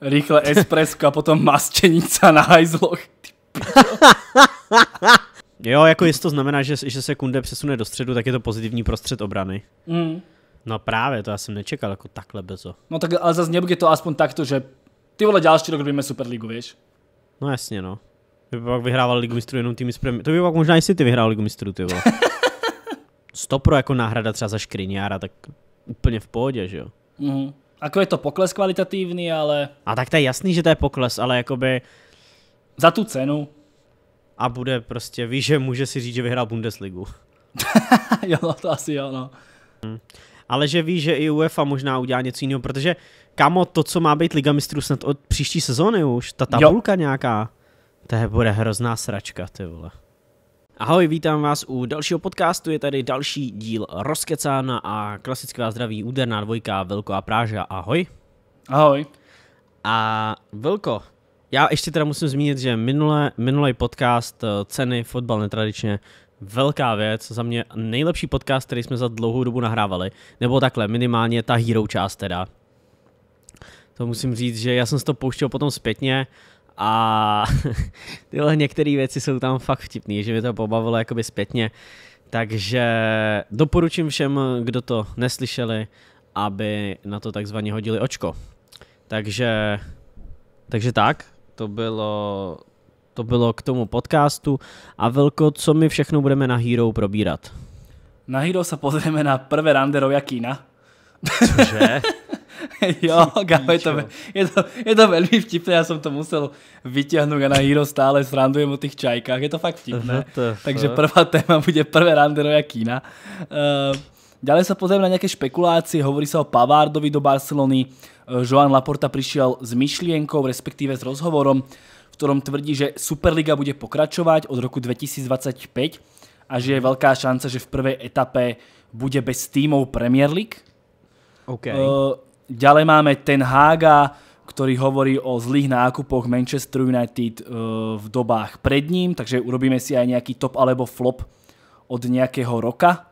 Rýchle espresso a potom masčenica na hajzloch. jo, jako jestli to znamená, že, že se Kunde přesune do středu, tak je to pozitivní prostřed obrany. Mm. No právě, to já jsem nečekal jako takhle bezo. No tak ale zase nebude to aspoň takto, že ty vole další rok robíme Superligu, víš? No jasně, no. by pak vyhrával Ligu mistrů jenom týmy z premi- To by pak možná i City vyhrál Ligu mistrů, ty vole. Stopro jako náhrada třeba za Škriniára, tak úplně v pohodě, že jo? Mhm. Ako je to pokles kvalitatívny, ale... A tak to je jasný, že to je pokles, ale jakoby... Za tu cenu. A bude prostě, víš, že může si říct, že vyhrál Bundesligu. jo, no, to asi jo, no. Hmm. Ale že víš, že i UEFA možná udělá něco jiného, protože kamo, to, co má být Liga mistrů snad od příští sezóny už, ta tabulka jo. nějaká, to je, bude hrozná sračka, ty vole. Ahoj, vítám vás u dalšího podcastu, je tady další díl Rozkecána a klasická zdraví úderná dvojka Velko a Práža. Ahoj. Ahoj. A Velko, já ještě teda musím zmínit, že minule, minulý podcast eh, Ceny, fotbal netradičně, velká věc, za mě nejlepší podcast, který jsme za dlouhou dobu nahrávali, nebo takhle, minimálně ta hero část teda. To musím říct, že já jsem si to pouštěl potom zpětně a tyhle některé věci jsou tam fakt vtipné, že mě to pobavilo jakoby zpětně. Takže doporučím všem, kdo to neslyšeli, aby na to takzvaně hodili očko. Takže, takže tak, to bylo, to bylo k tomu podcastu. A Velko, co my všechno budeme na Hero probírat? Na Hero se pozrieme na prvé rande Rojakína. Cože? jo, kámo, je to, je, to, je to veľmi vtipné, já jsem to musel vytěhnout a na Hero stále srandujem o těch čajkách, je to fakt vtipné. Takže prvá téma bude prvé randeroja kína. Uh, eh, Ďalej sa pozrieme na nejaké špekulácie, hovorí sa o Pavardovi do Barcelony. Eh, Joan Laporta prišiel s myšlienkou, respektíve s rozhovorom, v ktorom tvrdí, že Superliga bude pokračovať od roku 2025 a že je veľká šanca, že v prvej etape bude bez týmov Premier League. Okay. Uh, Ďalej máme Ten Haga, ktorý hovorí o zlých nákupoch Manchester United e, v dobách pred ním, takže urobíme si aj nejaký top alebo flop od nejakého roka.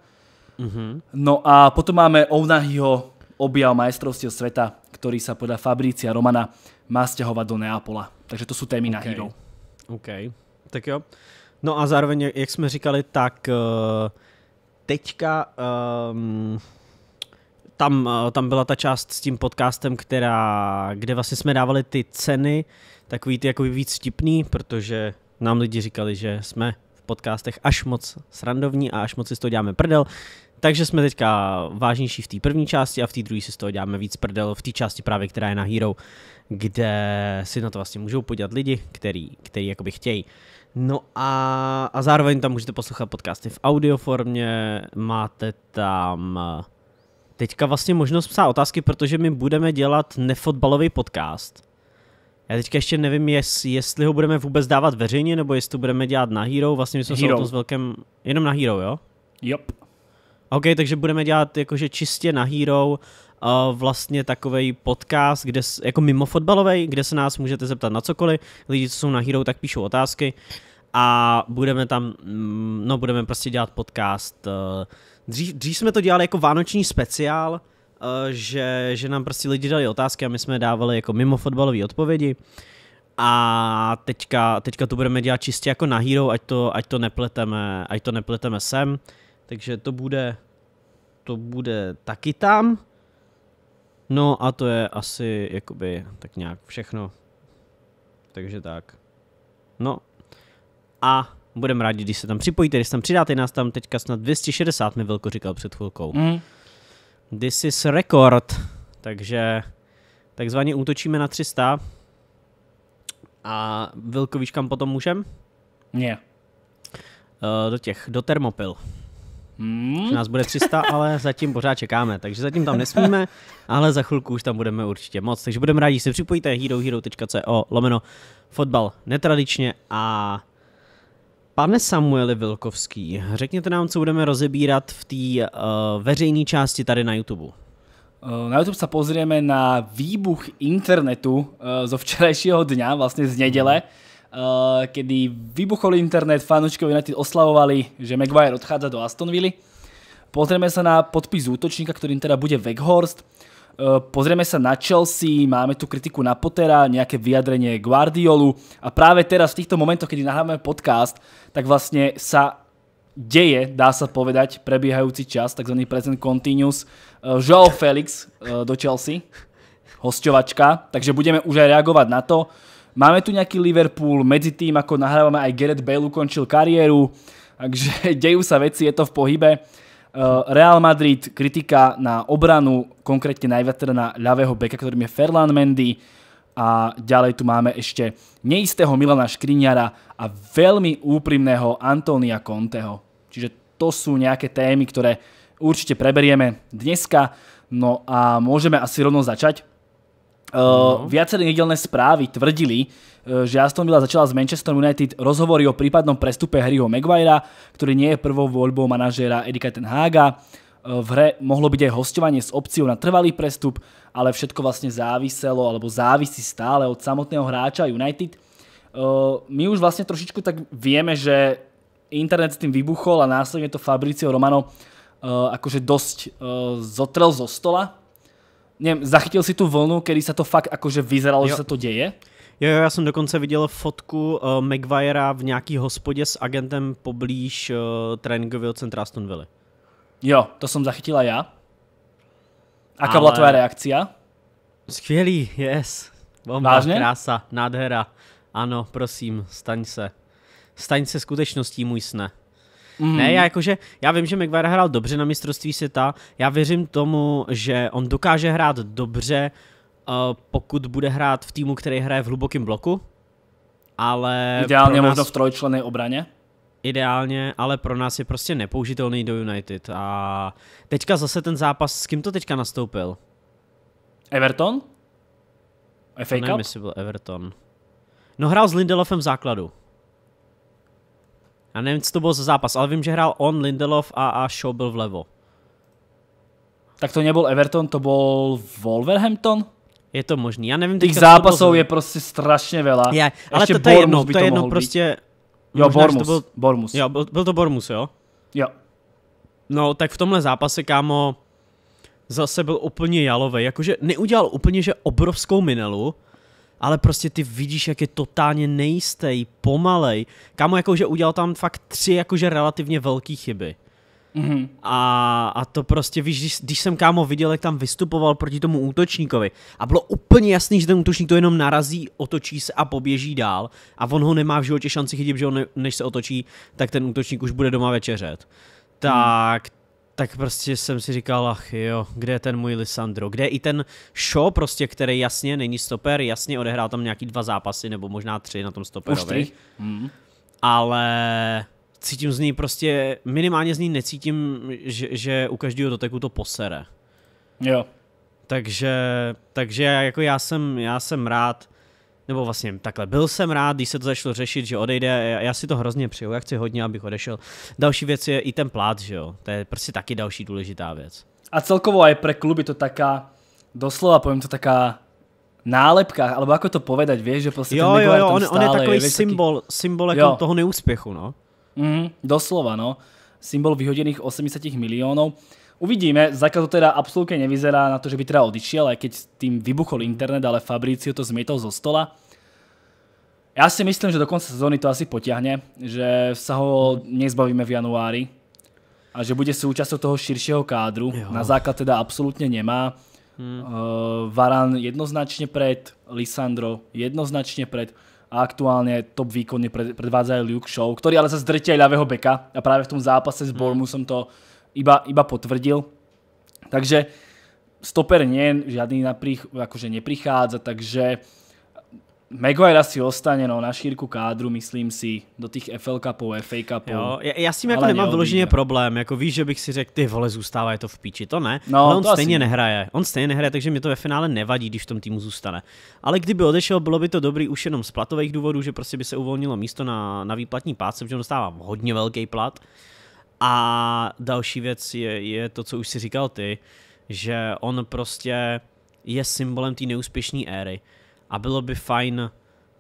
Mm-hmm. No a potom máme Ounahyho objav majstrovstiev sveta, ktorý sa podľa Fabrícia Romana má stiahovať do Neapola. Takže to sú témy okay. na Hero. OK, tak jo. No a zároveň, jak jsme říkali, tak e, teďka um, tam, eh, tam byla ta část s tím podcastem, která, kde vlastně jsme dávali ty ceny, takový ty jako víc vtipný, protože nám lidi říkali, že jsme v podcastech až moc srandovní a až moc si z toho děláme prdel. Takže jsme teďka vážnější v té první části a v té druhé si z toho děláme víc prdel v té části právě, která je na Hero, kde si na to vlastně můžou podívat lidi, který, který jakoby chtějí. No a, a zároveň tam můžete poslouchat podcasty v audio formě, máte tam eh, teďka vlastně možnost psát otázky, protože my budeme dělat nefotbalový podcast. Já teďka ještě nevím, jest, jestli ho budeme vůbec dávat veřejně, nebo jestli to budeme dělat na Hero. Vlastně my jsme Hero. se o tom s velkém... Jenom na Hero, jo? Yep. OK, takže budeme dělat jakože čistě na Hero uh, vlastně takový podcast, kde, jako mimo fotbalový, kde se nás můžete zeptat na cokoliv. Lidi, co jsou na Hero, tak píšou otázky a budeme tam, mm, no budeme prostě dělat podcast uh, Dřív, dřív jsme to dělali jako vánoční speciál, eh, že, že nám prostě lidi dali otázky a my jsme dávali jako mimo fotbalové odpovědi. A teďka, teďka to budeme dělat čistě jako na hero, ať to, ať to nepleteme, ať to nepleteme sem. Takže to bude, to bude taky tam. No a to je asi jakoby tak nějak všechno. Takže tak. No a Budeme rádi, když se tam připojíte, když se tam přidáte, nás tam teďka snad 260, mi Vilko říkal před chvilkou. Mm. This is record, takže takzvaně útočíme na 300. A Vilko, víš, kam potom můžem? Ne. Yeah. do těch, do Termopil. Mm. Že nás bude 300, ale zatím pořád čekáme, takže zatím tam nesmíme, ale za chvilku už tam budeme určitě moc. Takže budeme rádi, že se připojíte herohero.co lomeno fotbal netradičně a Pane Samueli Vilkovský, řekněte nám, co budeme rozebírat v té uh, veřejné části tady na YouTube. Eh, na YouTube sa pozrieme na výbuch internetu eh, zo včerajšieho dňa, vlastne z nedele, mhm. kedy vybuchol internet, fanúčkovi na oslavovali, že Maguire odchádza do Astonville. Pozrieme sa na podpis útočníka, ktorým teda bude Weghorst. Eh, pozrieme sa na Chelsea, máme tu kritiku na Pottera, nejaké vyjadrenie Guardiolu a práve teraz v týchto momentoch, kedy nahrávame podcast, tak vlastne sa deje, dá sa povedať, prebiehajúci čas, tzv. present continuous, eh, Joao Felix eh, do Chelsea, hostovačka, takže budeme už aj reagovať na to. Máme tu nejaký Liverpool, medzi tým, ako nahrávame aj Gareth Bale ukončil kariéru, takže dejú sa veci, je to v pohybe. Eh, Real Madrid, kritika na obranu, konkrétne najviac teda na ľavého beka, ktorým je Ferland Mendy. A ďalej tu máme ešte neistého Milana Škriňara a veľmi úprimného Antonia Conteho. Čiže to sú nejaké témy, ktoré určite preberieme dneska. No a môžeme asi rovno začať. Uh, Viaceré nedelné správy tvrdili, eh, že Aston Villa začala s Manchester United rozhovory o prípadnom prestupe Harryho Maguirea, ktorý nie je prvou voľbou manažéra Erika Tenhaga. Eh, v hre mohlo byť aj hostovanie s opciou na trvalý prestup, ale všetko vlastne záviselo alebo závisí stále od samotného hráča United. my už vlastne trošičku tak vieme, že internet s tým vybuchol a následne to Fabricio Romano akože dosť zotrel zo stola nevím, zachytil si tu vlnu, kedy se to fakt akože vyzeralo, jo. že se to děje? Jo, jo, já jsem dokonce viděl fotku uh, Maguirea v nějaký hospodě s agentem poblíž uh, tréninkového centra Aston Jo, to jsem zachytila já. Aká Ale... byla tvoje reakcia? Skvělý, yes. Bomba, Vážně? krása, nádhera. Ano, prosím, staň se. Staň se skutečností, můj sne. Mm. Ne, mhm. já jakože, já vím, že McVara hrál dobře na mistrovství světa, já věřím tomu, že on dokáže hrát dobře, uh, pokud bude hrát v týmu, který hraje v hlubokém bloku, ale... Ideálně nás... možno v trojčlené obraně ideálně, ale pro nás je prostě nepoužitelný do United. A teďka zase ten zápas, s kým to teďka nastoupil? Everton? FA Cup? Nevím, jestli byl Everton. No hrál s Lindelofem v základu. A nevím, co to bylo za zápas, ale vím, že hrál on, Lindelof a, a Shaw byl vlevo. Tak to nebyl Everton, to byl Wolverhampton? Je to možný, já nevím. Těch zápasů je prostě strašně veľa. Je, ale Ještě to, to je jedno, to, to je jedno prostě... Jo, možná, Bormus, byl, Bormus. Jo, byl, byl to Bormus, jo? Jo. No, tak v tomhle zápase, kámo, zase byl úplně jalový. Jakože neudělal úplně, že obrovskou minelu, ale prostě ty vidíš, jak je totálně nejistý, pomalej. Kamo jakože udělal tam fakt tři jakože relativně velké chyby. Mm-hmm. A, a to prostě, víš, když, když jsem kámo viděl, jak tam vystupoval proti tomu útočníkovi a bylo úplně jasný, že ten útočník to jenom narazí, otočí se a poběží dál a on ho nemá v životě šanci chytit, že on ne, než se otočí, tak ten útočník už bude doma večeřet. Mhm. Tak tak prostě jsem si říkal, ach jo, kde je ten můj Lisandro, kde je i ten show prostě, který jasně není stoper, jasně odehrál tam nějaký dva zápasy, nebo možná tři na tom stoperovi. Hmm. Ale cítím z ní prostě, minimálně z ní necítím, že, že u každého doteku to posere. Jo. Takže, takže jako já jsem, já jsem rád, nebo vlastně takhle, byl jsem rád, když se to začalo řešit, že odejde, já si to hrozně přeju, já chci hodně, abych odešel. Další věc je i ten plát, že jo, to je prostě taky další důležitá věc. A celkovo aj pre kluby to taká, doslova povím to taká nálepka, alebo ako to povedať, vieš, že proste jo, ten jo, jo, on, on je takový je, symbol, taký... symbol jako toho neúspěchu, no. Mm, doslova, no. Symbol vyhodených 80 miliónov. Uvidíme, zatiaľ to teda absolútne nevyzerá na to, že by teda odišiel, aj keď s tým vybuchol internet, ale Fabricio to zmietol zo stola. Já si myslím, že do konce sezóny to asi potiahne, že sa ho nezbavíme v januári a že bude súčasťou toho širšího kádru. Jo. Na základ teda absolutně nemá. Hmm. Uh, eh, Varan jednoznačně pred, Lisandro jednoznačně pred a aktuálně top výkonne predvádzajú Luke Show, který ale zase drtí ľavého beka a právě v tom zápase s som hmm. to iba, iba potvrdil. Takže stoper nie, žiadny naprich, akože neprichádza, takže Maguire asi ostane no, na šírku kádru, myslím si, do těch FL Cupov, FA Cupov. Jo, já, já s tím jako nemám vložený vyloženě no. problém, jako víš, že bych si řekl, ty vole, zůstává je to v píči, to ne, no, ale on to stejně asi... nehraje, on stejně nehraje, takže mě to ve finále nevadí, když v tom týmu zůstane. Ale kdyby odešel, bylo by to dobrý už jenom z platových důvodů, že prostě by se uvolnilo místo na, na výplatní pát, protože on dostává hodně velký plat, a další věc je, je to, co už si říkal ty, že on prostě je symbolem té neúspěšné éry a bylo by fajn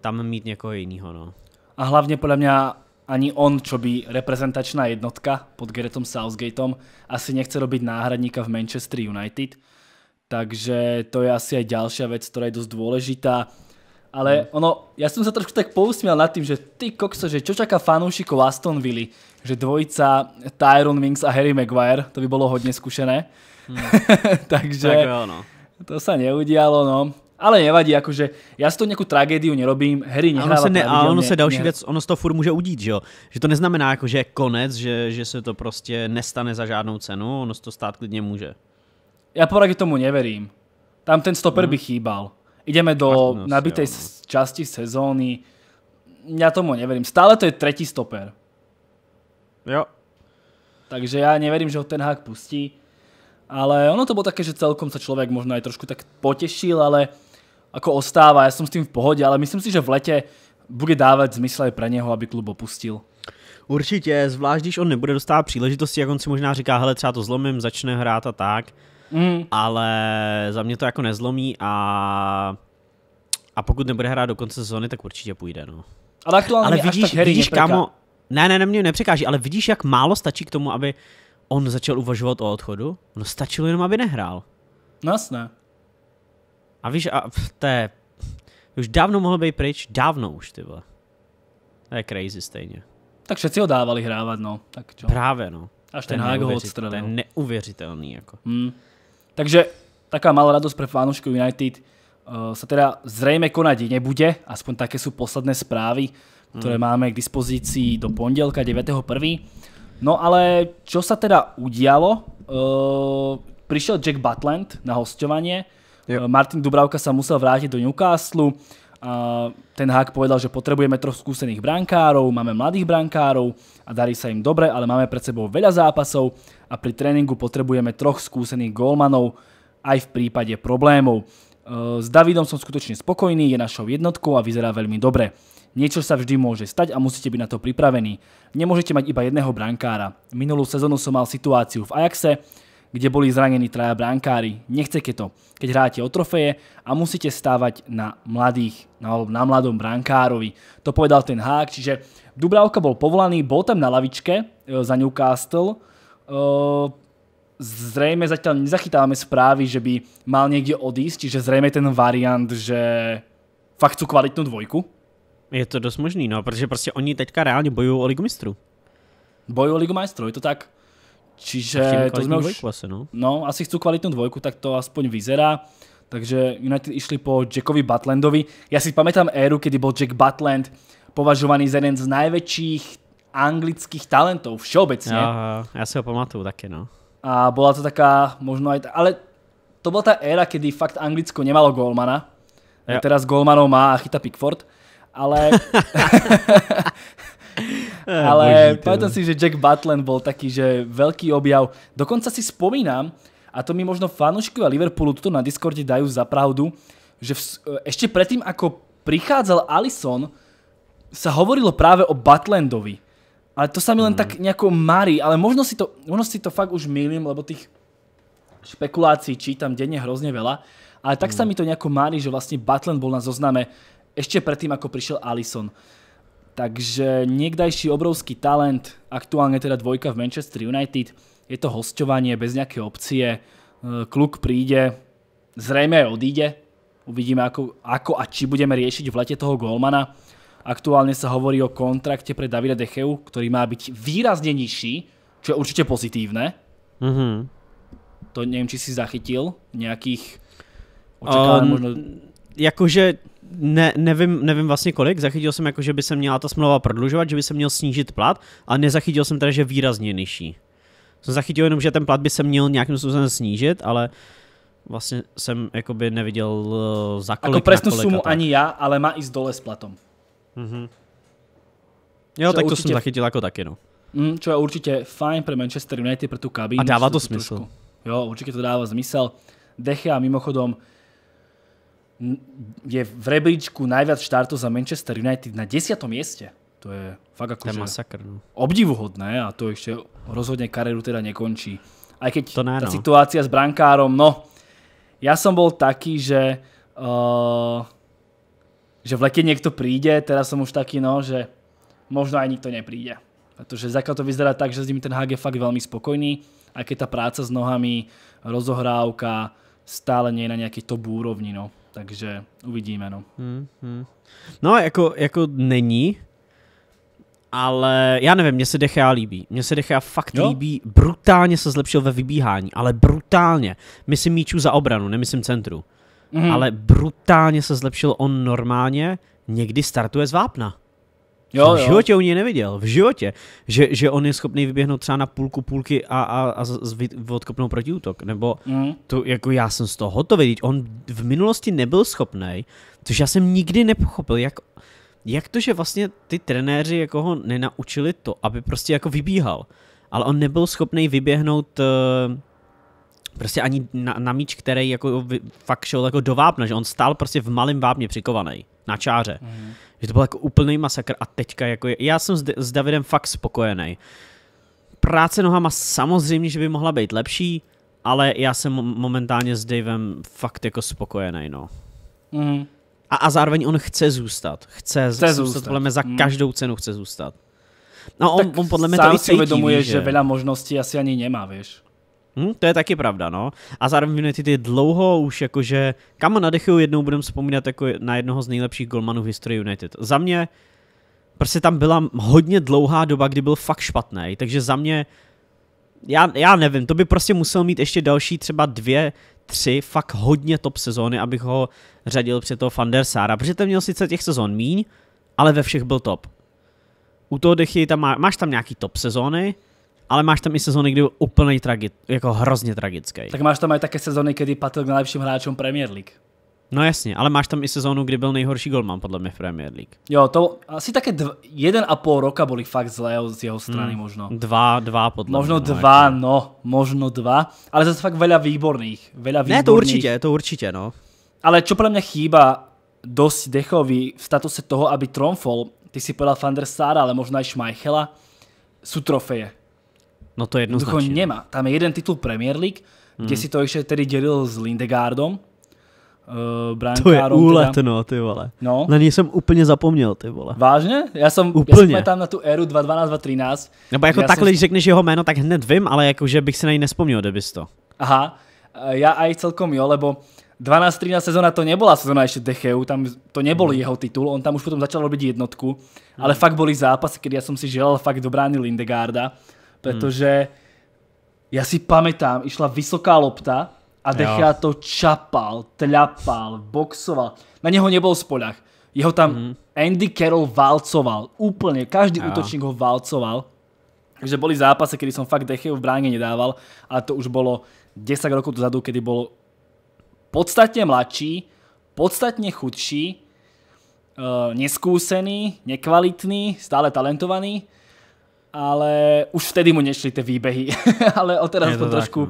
tam mít někoho jiného. No. A hlavně podle mě ani on, čo by reprezentačná jednotka pod Geretom Southgateom, asi nechce robiť náhradníka v Manchester United. Takže to je asi aj ďalšia vec, ktorá je dosť dôležitá. Ale hmm. ono, ja som sa trošku tak pousmiel nad tým, že ty kokso, že čo čaká fanúšikov Aston Villa, že dvojica Tyron Wings a Harry Maguire, to by bolo hodne skúšené. Hmm. Takže tak jo, no. to sa neudialo, no. Ale nevadí, jakože já si to nějakou tragédiu nerobím, hry nehrává. Ono se ne, a ono se další mě... věc, ono z toho furt může udít, že jo? Že to neznamená, jako, že je konec, že, že se to prostě nestane za žádnou cenu, ono se to stát klidně může. Já poradě tomu neverím. Tam ten stoper hmm. by chýbal. Ideme do nabité no. části sezóny. Já tomu neverím. Stále to je třetí stoper. Jo. Takže ja neverím, že ho ten hák pustí. Ale ono to bolo také, že celkom sa človek možno aj trošku tak potešil, ale ako ostáva, ja som s tým v pohode, ale myslím si, že v lete bude dávať zmysl aj pre neho, aby klub opustil. Určitě, zvlášť když on nebude dostávat příležitosti, jak on si možná říká, hele, třeba to zlomím, začne hrát a tak, mm. ale za mě to jako nezlomí a, a pokud nebude hrát do konce sezóny, tak určitě půjde, no. Ale aktuálně ale vidíš, vidíš kámo, ne, ne, ne, mě nepřekáží, ale vidíš, jak málo stačí k tomu, aby on začal uvažovat o odchodu? No stačilo jenom, aby nehrál. No jasné. A víš, a to je... Už dávno mohl být pryč, dávno už, ty vole. To je crazy stejně. Tak všetci ho dávali hrávat, no. Tak čo? Právě, no. Až ten hák ho odstrelil. To je neuvěřitelný, jako. Hmm. Takže taká malá radost pro fanoušku United uh, se teda zřejmě konadí nebude, aspoň také jsou posledné zprávy ktoré máme k dispozícii do pondelka 9.1. No ale čo sa teda udialo? Uh, prišiel Jack Butland na hostovanie, yep. Eh, Martin Dubravka sa musel vrátiť do Newcastle, ten hák povedal, že potrebujeme troch skúsených brankárov, máme mladých brankárov a darí sa im dobre, ale máme pred sebou veľa zápasov a pri tréningu potrebujeme troch skúsených gólmanov aj v prípade problémov. Eh, s Davidom som skutočne spokojný, je našou jednotkou a vyzerá veľmi dobre. Niečo sa vždy môže stať a musíte byť na to pripravení. Nemôžete mať iba jedného brankára. Minulú sezónu som mal situáciu v Ajaxe, kde boli zranení traja brankári. Nechcete to, keď hráte o trofeje a musíte stávať na mladých, na, na mladom brankárovi. To povedal ten Hák, čiže Dubravka bol povolaný, bol tam na lavičke eh, za Newcastle, eh, zrejme zatiaľ nezachytávame správy, že by mal niekde odísť, čiže zrejme ten variant, že fakt chcú kvalitnú dvojku. Je to dosť možný, no, protože prostě oni teďka reálne bojují o Ligu mistrů. Bojují o Ligu je to tak. Čiže to jsme už... Asi, no. no, asi chcú kvalitnú dvojku, tak to aspoň vyzerá. Takže United išli po Jackovi Butlandovi. Ja si pamätám éru, kedy bol Jack Butland považovaný za jeden z najväčších anglických talentov všeobecne. Ja, já si ho pamatuju taky, no a bola to taká možno aj... ale to bola tá éra, kedy fakt Anglicko nemalo golmana. Ja. Teraz Goldmanov má a chyta Pickford. Ale... ale pamätám si, že Jack Butland bol taký, že veľký objav. Dokonca si spomínam, a to mi možno a Liverpoolu tuto na Discorde dajú za pravdu, že v, e, ešte predtým, ako prichádzal Alisson, sa hovorilo práve o Butlandovi ale to sa mi len mm. tak nejako marí, ale možno si, to, možno si to fakt už milím, lebo tých špekulácií čítam denne hrozne veľa, ale tak mm. sa mhm. mi to nejako marí, že vlastne Batlen bol na zozname ešte predtým, ako prišiel Allison. Takže niekdajší obrovský talent, aktuálne teda dvojka v Manchester United, je to hostovanie bez nejaké opcie, e, kluk príde, zrejme aj odíde, uvidíme ako, ako a či budeme riešiť v lete toho golmana Aktuálne sa hovorí o kontrakte pre Davida Decheu, ktorý má byť výrazne nižší, čo je určite pozitívne. Mm -hmm. To neviem, či si zachytil nejakých ehm, očekávání um, možno... Jakože ne, nevím, nevím vlastně kolik, zachytil jsem jako, že by se měla ta smlouva prodlužovat, že by se měl snížit plat a nezachytil jsem teda, že výrazně nižší. Jsem zachytil jenom, že ten plat by se měl nějakým způsobem snížit, ale vlastně jsem jakoby neviděl eh, za kolik. Jako presnou sumu ani já, ale má s dole s platom. Mm-hmm. Jo, čo tak to určitě, jsem zachytil jako taky, no. Mm, čo je určitě fajn pro Manchester United, pro tu kabínu. A dává to smysl. Trošku, jo, určitě to dává smysl. a mimochodom je v rebríčku najviac štartov za Manchester United na 10. mieste. To je fakt ako, masakr, no. obdivuhodné a to ešte rozhodne kariéru teda nekončí. Aj keď to ne, no. tá situácia s brankárom, no, ja som bol taký, že uh, že v lete niekto príde, teraz som už taký, no, že možno aj nikto nepríde. Pretože zatiaľ to vyzerá tak, že s nimi ten HG fakt veľmi spokojný, aj keď tá práca s nohami, rozohrávka stále nie je na nejakej top úrovni, no. Takže uvidíme, no. Hmm, hmm. No, jako, jako není, ale já nevím, mně se Dechea líbí. Mně se Dechea fakt jo? líbí. Brutálně se zlepšil ve vybíhání, ale brutálně. Myslím míčů za obranu, nemyslím centru mm. ale brutálně se zlepšil on normálně, někdy startuje z vápna. Jo, v životě jo. u něj neviděl, v životě. Že, že on je schopný vyběhnout třeba na půlku půlky a, a, a z, z, odkopnout protiútok. Nebo mm. to, jako já jsem z toho hotový. On v minulosti nebyl schopný, což já jsem nikdy nepochopil, jak, jak to, že vlastně ty trenéři jako ho nenaučili to, aby prostě jako vybíhal. Ale on nebyl schopný vyběhnout uh, prostě ani na, na míč, který jako fakt šel jako do vápna, že on stál prostě v malém vápně přikovaný na čáře. Mm. Že to byl jako úplný masakr a teďka jako já jsem s, s Davidem fakt spokojený. Práce nohama samozřejmě, že by mohla být lepší, ale já jsem momentálně s Davem fakt jako spokojený, no. Mm. A, a zároveň on chce zůstat. Chce, chce zůstat, zůstat, podle mě za mm. každou cenu chce zůstat. No on, tak on podle mě to i cítí, uvědomuje, že... že veľa možností asi ani nemá, víš Hm, to je taky pravda, no. A zároveň United je dlouho už jakože, kam nadechuju jednou budem vzpomínat jako na jednoho z nejlepších golmanů v historii United. Za mě prostě tam byla hodně dlouhá doba, kdy byl fakt špatný, takže za mě já, já nevím, to by prostě musel mít ještě další třeba dvě, tři, fakt hodně top sezóny, abych ho řadil před toho Van der Sára, protože ten měl sice těch sezón míň, ale ve všech byl top. U toho Dechy tam má, máš tam nějaký top sezóny, ale máš tam i sezóny, kdy byl úplně tragi- jako hrozně tragický. Tak máš tam i také sezóny, kdy patřil k nejlepším hráčům Premier League. No jasně, ale máš tam i sezónu, kdy byl nejhorší golman podle mě v Premier League. Jo, to asi také dv- jeden a půl roka byly fakt zlé z jeho strany hmm, možno. Dva, dva podle Možno mě, no, dva, jako. no, možno dva, ale zase fakt veľa výborných, veľa výborných. Ne, to určitě, to určitě, no. Ale čo podle mě chýba dosť dechový v statuse toho, aby tromfol, ty si povedal Van ale možná i Šmajchela, sú trofeje No to je jednoznačne. nemá. Tam je jeden titul Premier League, mm. kde hmm. si to ešte tedy delil s Lindegardom. Uh, to je úlet, teda. no, ty vole. No. Na něj jsem úplně zapomněl, ty vole. Vážně? Já jsem, úplně. já tam na tu éru 2012, 2013. Nebo jako takhle, jsem... když řekneš jeho jméno, tak hned vím, ale jakože bych si na něj nespomněl, kdybys to. Aha, eh, já aj celkom jo, lebo 12-13 sezóna to nebola sezóna ešte Decheu, tam to nebol mm. jeho titul, on tam už potom začal robiť jednotku, hmm. ale fakt boli zápasy, kedy ja som si želal fakt dobrány Lindegarda protože ja já si pamätám, išla vysoká lopta a Dechia to čapal, tľapal, boxoval. Na něho nebyl spoľah. Jeho tam mhm. Andy Carroll válcoval. Úplně. Každý útočník ho válcoval. Takže boli zápasy, kedy som fakt Decheju v bráne nedával. A to už bolo 10 rokov dozadu, kedy bol podstatne mladší, podstatne chudší, eh, neskúsený, nekvalitný, stále talentovaný ale už vtedy mu nešli ty výbehy, ale o teraz to, to trošku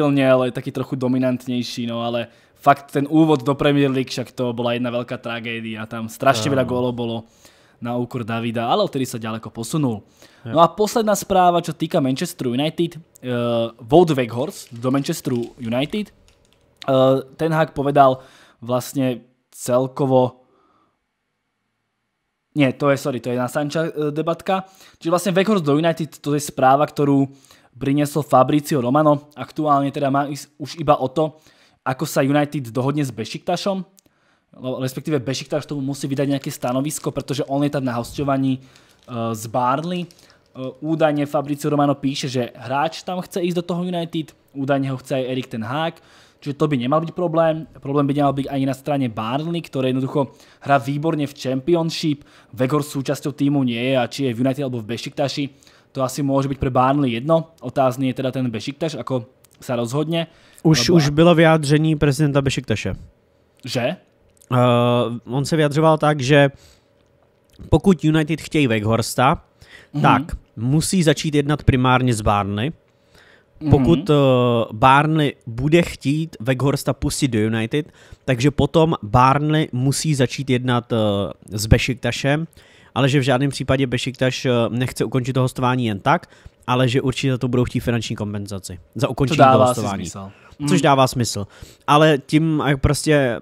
no. ale eh, je taký trochu dominantnější, no ale fakt ten úvod do Premier League, však to bola jedna veľká tragédia, tam strašne veľa gólov bolo na úkor Davida, ale odtedy sa ďaleko posunul. No a posledná správa, čo týka Manchester United, uh, Wout Weghorst do Manchesteru United, uh, ten hák povedal vlastne celkovo Nie, to je, sorry, to je na Sanča e, debatka. Čiže vlastne Weghorst do United, to je správa, ktorú priniesol Fabricio Romano. Aktuálne teda má ísť už iba o to, ako sa United dohodne s Bešiktašom. No, respektíve Bešiktaš tomu musí vydať nejaké stanovisko, pretože on je tam na hostovaní e, z Barley. E, údajne Fabricio Romano píše, že hráč tam chce ísť do toho United, údajne ho chce aj Erik ten Hag Čiže to by nemal byť problém. Problém by nemal byť ani na strane Barnley, ktoré jednoducho hrá výborne v Championship. Vegor súčasťou týmu nie je a či je v United alebo v Bešiktaši, to asi môže byť pre Barnley jedno. Otázny je teda ten Bešiktaš, ako sa rozhodne. Už, už bylo vyjádření prezidenta Bešiktaše. Že? Uh, on se vyjadřoval tak, že pokud United chtějí Weghorsta, mm-hmm. tak musí začít jednat primárně s Barnley, Mhm. pokud mm-hmm. Barnley bude chtít Weghorsta pustit do United, takže potom Barnley musí začít jednat eh, s Bešiktašem, ale že v žádném případě Bešiktaš eh, nechce ukončit to hostování jen tak, ale že určitě za to budou chtít finanční kompenzaci. Za ukončení to toho hostování. Smysl. Mm. Což mhm. dává smysl. Ale tím jak prostě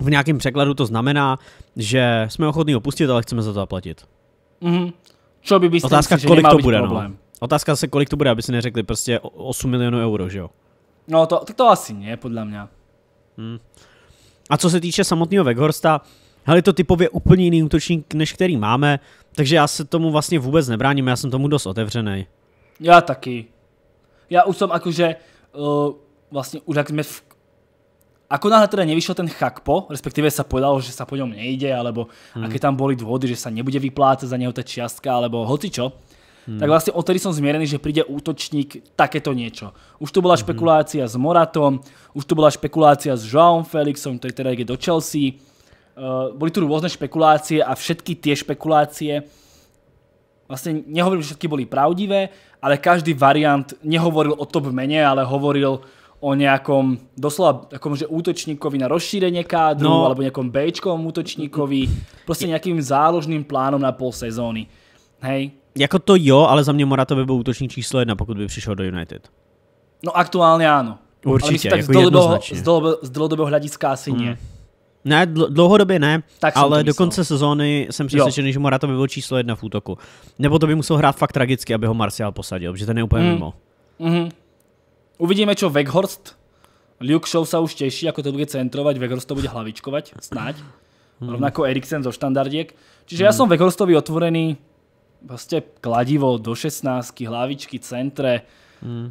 v nějakém překladu to znamená, že jsme ochotní opustit, ale chceme za to zaplatit. Mm. Co by byste Otázka, si, kolik to bude, no. problém. no. Otázka zase, kolik to bude, aby si neřekli prostě 8 milionů euro, že jo? No, to, tak to asi ne, podle mě. Hmm. A co se týče samotného Weghorsta, hele, je to typově úplně jiný útočník, než který máme, takže já se tomu vlastně vůbec nebráním, já jsem tomu dost otevřený. Já taky. Já už jsem jakože uh, vlastně už jak jsme v Ako náhle teda nevyšiel ten Chakpo, respektíve sa povedalo, že sa po ňom nejde, alebo hmm. aké tam boli dôvody, že sa nebude vyplácať za neho tá čiastka, alebo hoci čo, hmm. tak vlastne odtedy som zmierený, že príde útočník takéto niečo. Už tu bola hmm. špekulácia s Moratom, už tu bola špekulácia s João Felixom, ktorý teda je do Chelsea. Uh, eh, boli tu rôzne špekulácie a všetky tie špekulácie vlastne nehovorím, že všetky boli pravdivé, ale každý variant nehovoril o top mene, ale hovoril o nejakom doslova akom, že útočníkovi na rozšírenie kádru, no. alebo nejakom bejčkovom útočníkovi, proste nejakým záložným plánom na pol sezóny. Hej, jako to jo, ale za mě Morata by byl útoční číslo jedna, pokud by přišel do United. No aktuálně ano. Určitě, ale jako z, dlouhodobého, z, dlouhodobého, z dlouhodobého hlediska asi mm. ne. Ne, dlouhodobě ne, tak ale do konce sezóny jsem přesvědčen, že Morata by byl číslo jedna v útoku. Nebo to by musel hrát fakt tragicky, aby ho Marcial posadil, protože to je úplně mm. mimo. Mm-hmm. Uvidíme, co. Weghorst. Luke Show se už těší, jako to bude centrovat, Weghorst to bude hlavičkovat, snad. Mm. Rovnako Eriksen zo štandardiek. Čiže mm. ja hmm. som Weghorstovi otvorený, Vlastne prostě kladivo do 16, hlavičky, centre. Mm.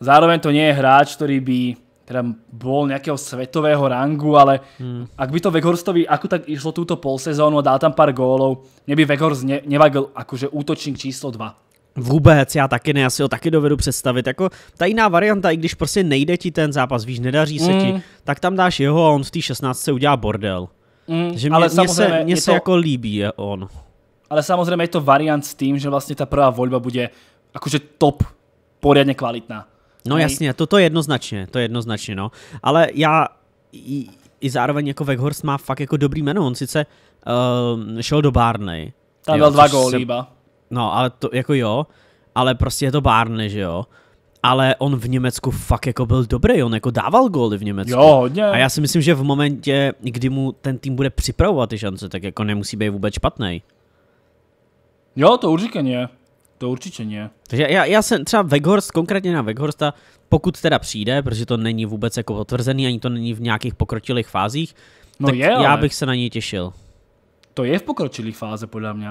Zároveň to nie je hráč, ktorý by teda bol nejakého svetového rangu, ale mm. ak by to Weghorstovi ako tak išlo túto polsezónu a dal tam pár gólov, neby Weghorst ne, nevagil akože útočník číslo 2. Vůbec, já taky ne, já si ho taky dovedu představit. Jako ta jiná varianta, i když prostě nejde ti ten zápas, víš, nedaří se mm. ti, tak tam dáš jeho a on v té 16 udělá bordel. Mm, že mě, ale mě se, mě, se to... jako líbí je on ale samozrejme je to variant s tým, že vlastne tá prvá voľba bude akože top, poriadne kvalitná. No Ani... jasne, to, to je jednoznačně, to je jednoznačně, no. Ale já i, i zároveň jako Weghorst má fakt jako dobrý meno, on sice uh, šel do Barney. Tam dal dva góly se... iba. No, ale to jako jo, ale prostě je to Barney, že jo ale on v Německu fakt jako byl dobrý, on jako dával góly v Německu. Jo, hodně. A já si myslím, že v momentě, kdy mu ten tým bude připravovat ty šance, tak jako nemusí být vůbec špatný. Jo, to určitě ne. To určitě ne. Takže já, já jsem třeba Veghorst, konkrétně na Veghorsta, pokud teda přijde, protože to není vůbec jako potvrzený, ani to není v nějakých pokročilých fázích, no tak je, ale... já bych se na něj těšil. To je v pokročilých fáze, podle mě.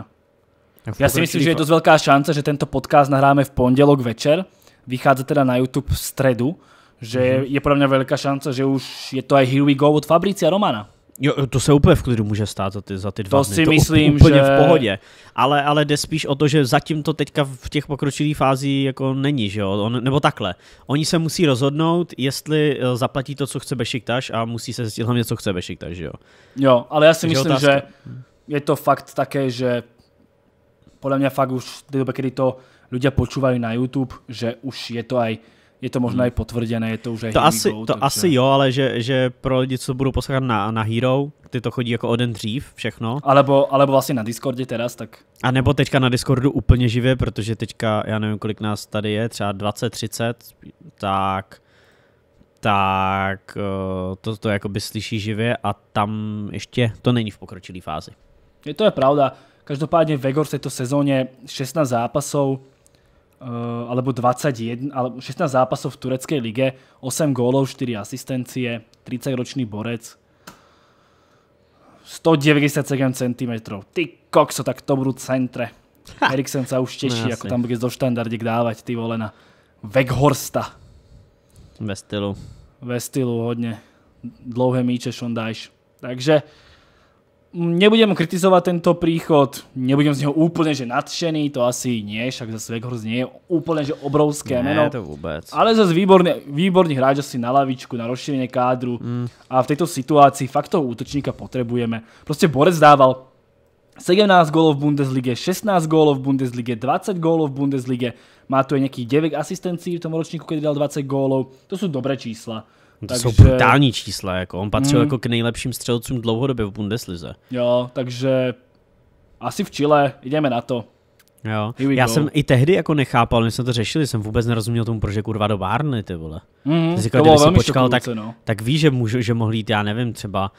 Já si myslím, že je dost velká šance, že tento podcast nahráme v pondělok večer, vychádza teda na YouTube v středu, že mm-hmm. je pro mě velká šance, že už je to aj Here We Go od Fabricia Romana. Jo, to se úplně v klidu může stát za ty, za ty dva to dny. si to myslím, úplně že... v pohodě. Ale, ale jde spíš o to, že zatím to teďka v těch pokročilých fází jako není, že jo? On, nebo takhle. Oni se musí rozhodnout, jestli eh, zaplatí to, co chce Bešiktaš a musí se zjistit hlavně, co chce Bešiktaš, že jo? Jo, ale já si Takže myslím, otázka. že je to fakt také, že podle mě fakt už v té době, kdy to lidé počúvali na YouTube, že už je to aj je to možná hmm. i potvrděné, je to už to asi, go, to takže... asi jo, ale že, že pro lidi, co budou poslouchat na, na Hero, ty to chodí jako o den dřív, všechno. Alebo, alebo vlastně na Discordě teraz, tak... A nebo teďka na Discordu úplně živě, protože teďka, já nevím, kolik nás tady je, třeba 20, 30, tak tak eh, to, to jakoby slyší živě a tam ještě to není v pokročilé fázi. Je to je pravda. Každopádně Vegor v této sezóně 16 zápasů. Eh, alebo 21, alebo 16 zápasov v tureckej lige, 8 gólov, 4 asistencie, 30-ročný borec, 197 cm. Ty kokso, tak to budú centre. Eriksen sa už teší, no, ako tam bude zo štandardek dávať, ty vole, na Weghorsta. Ve stylu. Ve stylu hodne. Dlouhé míče Šondajš. Takže nebudem kritizovať tento príchod, nebudem z neho úplne že nadšený, to asi nie, však zase Weghorst nie je úplne že obrovské nie, meno. to vôbec. Ale zase výborný, výborný hráč asi na lavičku, na rozšírenie kádru mm. a v tejto situácii fakt toho útočníka potrebujeme. Proste Borec dával 17 gólov v Bundeslige, 16 gólov v Bundeslige, 20 gólov v Bundeslige, má tu aj nejakých 9 asistencií v tom ročníku, keď dal 20 gólov, to sú dobré čísla. No to takže... jsou brutální čísla, jako on patřil hmm. jako k nejlepším střelcům dlouhodobě v Bundeslize. Jo, takže asi v Chile, jdeme na to. Jo. Já go. jsem i tehdy jako nechápal, my jsme to řešili, jsem vůbec nerozuměl tomu, proč je kurva do Várny, ty vole. Mm, hmm kdyby si počkal, tak, no. tak víš, že, můžu, že mohl jít, já nevím, třeba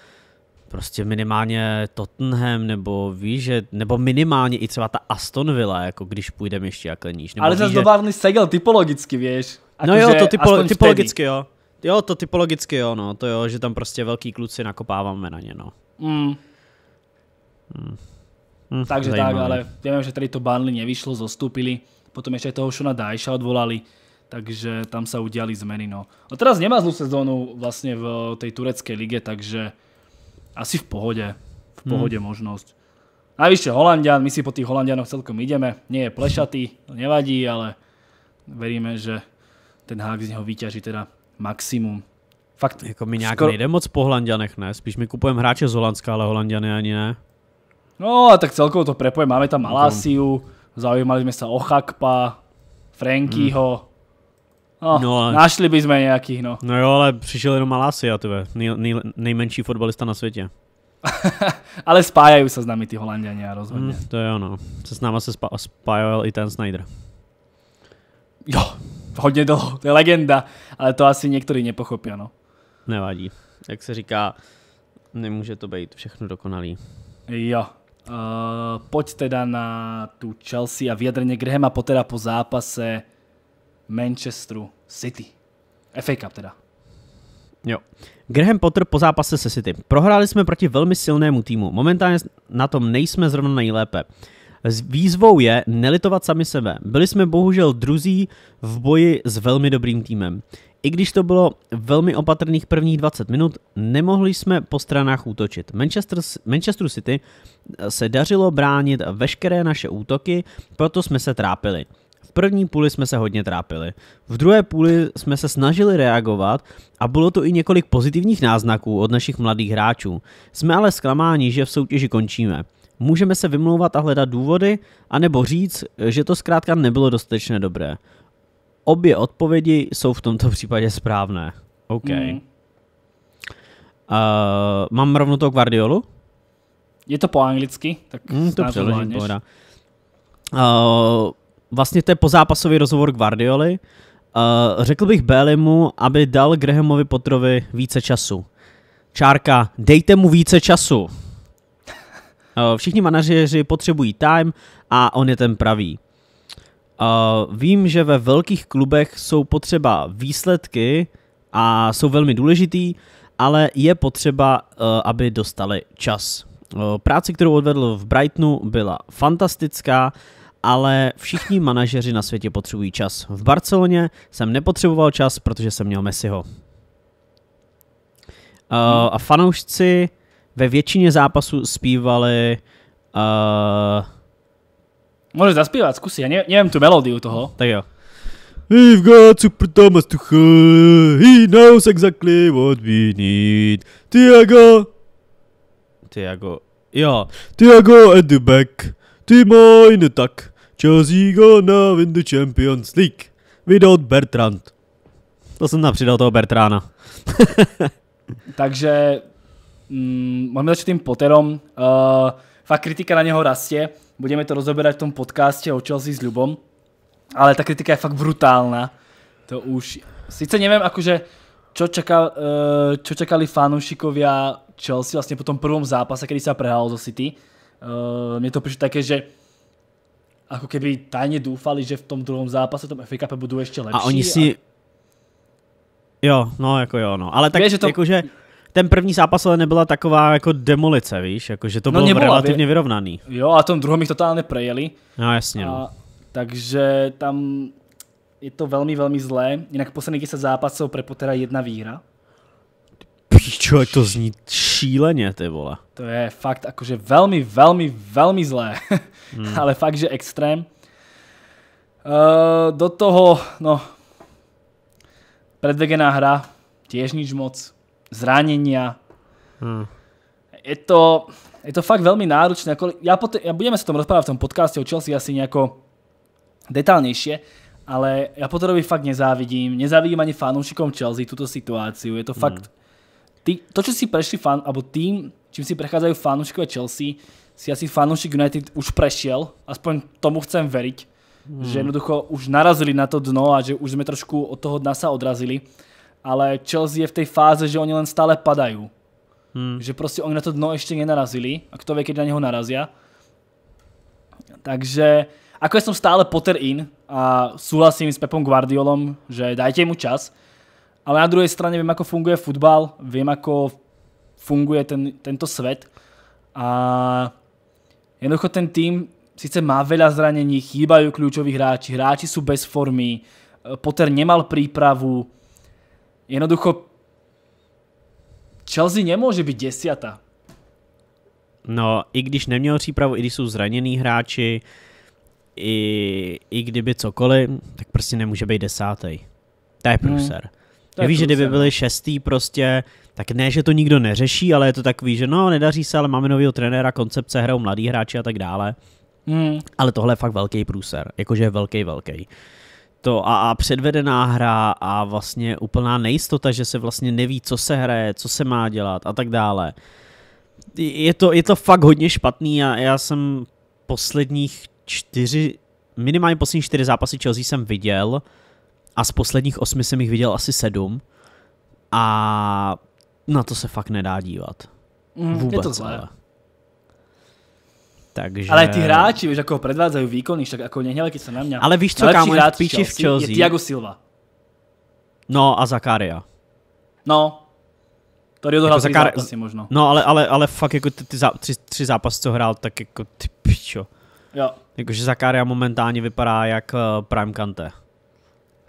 prostě minimálně Tottenham, nebo víš, že, nebo minimálně i třeba ta Aston Villa, jako když půjdeme ještě jako níž. Ale zase do Várny segel typologicky, víš. no jo, to typo, typologicky, jo. Jo, to typologicky jo, no, to jo, že tam prostě velký kluci nakopáváme na ně, no. Mm. Mm. Mm, Takže zajímavé. tak, ale ja že tady to Burnley nevyšlo, zostupili, potom ještě toho Šona Dajša odvolali, takže tam sa udiali zmeny. No. no teraz nemá zlú sezónu vlastne v tej tureckej lige, takže asi v pohode. V hmm. pohode mm. možnosť. Najvyššie Holandian, my si po tých Holandianoch celkom ideme. Nie je plešatý, nevadí, ale veríme, že ten hák z neho vyťaží teda maximum. Fakt. Jako mi nějak skoro... nejde moc po Holandianech, ne? Spíš mi kupujeme hráče z Holandska, ale Holandiany ani ne. No, a tak celkovo to prepoje. Máme tam jako- Malasiu, zaujímali jsme se o Chakpa, Frankyho. Hmm. No, no ale... našli by nějakých, no. No jo, ale přišel jenom ty ve. Nej, nej, nejmenší fotbalista na světě. ale spájají se s námi ty Holandiany a rozhodně. Hmm, to je ono. Se s náma se spá, spájal i ten Snyder. Jo, hodně dlouho, to je legenda, ale to asi některý nepochopí, no. Nevadí, jak se říká, nemůže to být všechno dokonalý. Jo, uh, pojď teda na tu Chelsea a vyjadrenie Grahama Pottera po zápase Manchesteru City. FA Cup teda. Jo. Graham Potter po zápase se City. Prohráli jsme proti velmi silnému týmu. Momentálně na tom nejsme zrovna nejlépe. Výzvou je nelitovat sami sebe. Byli jsme bohužel druzí v boji s velmi dobrým týmem. I když to bylo velmi opatrných prvních 20 minut, nemohli jsme po stranách útočit. Manchester, Manchester City eh, se dařilo bránit veškeré naše útoky, proto jsme se trápili. V první půli jsme se hodně trápili. V druhé půli jsme se snažili reagovat a bylo to i několik pozitivních náznaků od našich mladých hráčů. Jsme ale zklamáni, že v soutěži končíme. Můžeme se vymlouvat a hledat důvody, anebo říct, že to zkrátka nebylo dostatečně dobré. Obě odpovědi jsou v tomto případě správné. OK. Mm. Uh, mám rovnou to Guardiolu? Je to po anglicky, tak mm, to přeložím uh, Vlastně to je pozápasový rozhovor Guardioli. Uh, řekl bych Bélimu, aby dal Grahamovi Potrovi více času. Čárka, dejte mu více času. Eh, všichni manažeři potřebují time a on je ten pravý. Eh, vím, že ve velkých klubech jsou potřeba výsledky a jsou velmi důležitý, ale je potřeba, eh, aby dostali čas. Práce, kterou odvedl v Brightonu, byla fantastická, ale všichni manažeři na světě potřebují čas. V Barceloně jsem nepotřeboval čas, protože jsem měl Messiho. Uh, a fanoušci ve většině zápasů zpívali uh... Můžeš zaspívat, zkusí, já ne, nevím tu melodii toho. Tak jo. We've got Super Thomas Tuchel, he knows exactly what we need. Tiago. Tiago, jo. Tiago at the back, Timo in tuck. Chelsea gonna win the Champions League. Without Bertrand. To jsem napřidal toho Bertrána. Takže mm, môžeme začať tým Potterom. Uh, eh, fakt kritika na něho rastie. Budeme to rozoberať v tom podcaste o Chelsea s Ľubom. Ale ta kritika je fakt brutálna. To už... Sice neviem, akože, čo, čakal, uh, eh, čo čakali fanúšikovia Chelsea vlastne po tom prvom zápase, kedy sa prehal zo City. Uh, eh, mne to prišlo také, že ako keby tajne dúfali, že v tom druhom zápase, v tom FA Cupe budú ešte lepší. A oni si... A... Jo, no jako jo, no. Ale tak Víš, že to... jakože ten první zápas ale nebyla taková jako demolice, víš, jako, že to no, bylo relativně vě... vyrovnaný. Jo, a tom druhém jich totálně prejeli. No jasně, no. A, takže tam je to velmi, velmi zlé. Jinak posledních 10 zápasů pro Pottera jedna výhra. Píčo, to zní šíleně, ty vole. To je fakt jakože velmi, velmi, velmi zlé. Hmm. Ale fakt, že extrém. Uh, do toho, no, predvegená hra, tiež nič moc zranenia. Hmm. Je, to, je to fakt veľmi náročné. Ja, jako, poté, ja budeme sa tom rozprávať v tom podcaste o Chelsea asi nejako detálnejšie, ale ja Potterovi fakt nezávidím. Nezávidím ani fanúšikom Chelsea túto situáciu. Je to hmm. fakt... Ty, to, čo si prešli fan, alebo tým, čím si prechádzajú fanúšikové Chelsea, si asi fanúšik United už prešiel. Aspoň tomu chcem veriť. Hmm. Že jednoducho už narazili na to dno a že už sme trošku od toho dna sa odrazili ale Chelsea je v té fáze, že oni len stále padají. Hmm. Že prostě oni na to dno ještě nenarazili a kdo ví, kdy na něho narazia. Takže ako ja som stále Potter in a súhlasím s Pepom Guardiolom, že dajte mu čas, ale na druhej strane vím, ako funguje futbal, vím, ako funguje ten, tento svet a jednoducho ten tým sice má veľa zranení, chýbajú kľúčoví hráči, hráči sú bez formy, Potter nemal prípravu, Jednoducho Chelsea nemůže být desiata. No, i když neměl přípravu, i když jsou zranění hráči, i, i kdyby cokoliv, tak prostě nemůže být desátý. To je hmm. průser. Hmm. Já Víš, že kdyby byli no. šestý prostě, tak ne, že to nikdo neřeší, ale je to takový, že no, nedaří se, ale máme nového trenéra, koncepce hrajou mladí hráči a tak dále. Hmm. Ale tohle je fakt velký průser, jakože velký, velký to a, a předvedená hra a vlastně úplná nejistota, že se vlastně neví, co se hraje, co se má dělat a tak dále. Je to, je to fakt hodně špatný a já jsem posledních čtyři, minimálně poslední čtyři zápasy Chelsea jsem viděl a z posledních osmi jsem jich viděl asi sedm a na to se fakt nedá dívat. Mm, Vůbec. Je to zlé. Ale. Takže... Ale ty hráči už jako predvádzajú výkony, jako ako nehnevajte se na mě. Ale víš co, kámo, v píči v Chelsea. Je Thiago Silva. No a Zakaria. No, Tady odohrál jako Zakar... zápasy možno. No, ale, ale, ale fakt jako ty, ty zá, tři, tři zápasy, co hrál, tak jako ty pičo. Jo. Jakože Zakaria momentálně vypadá jak eh, Prime Kante,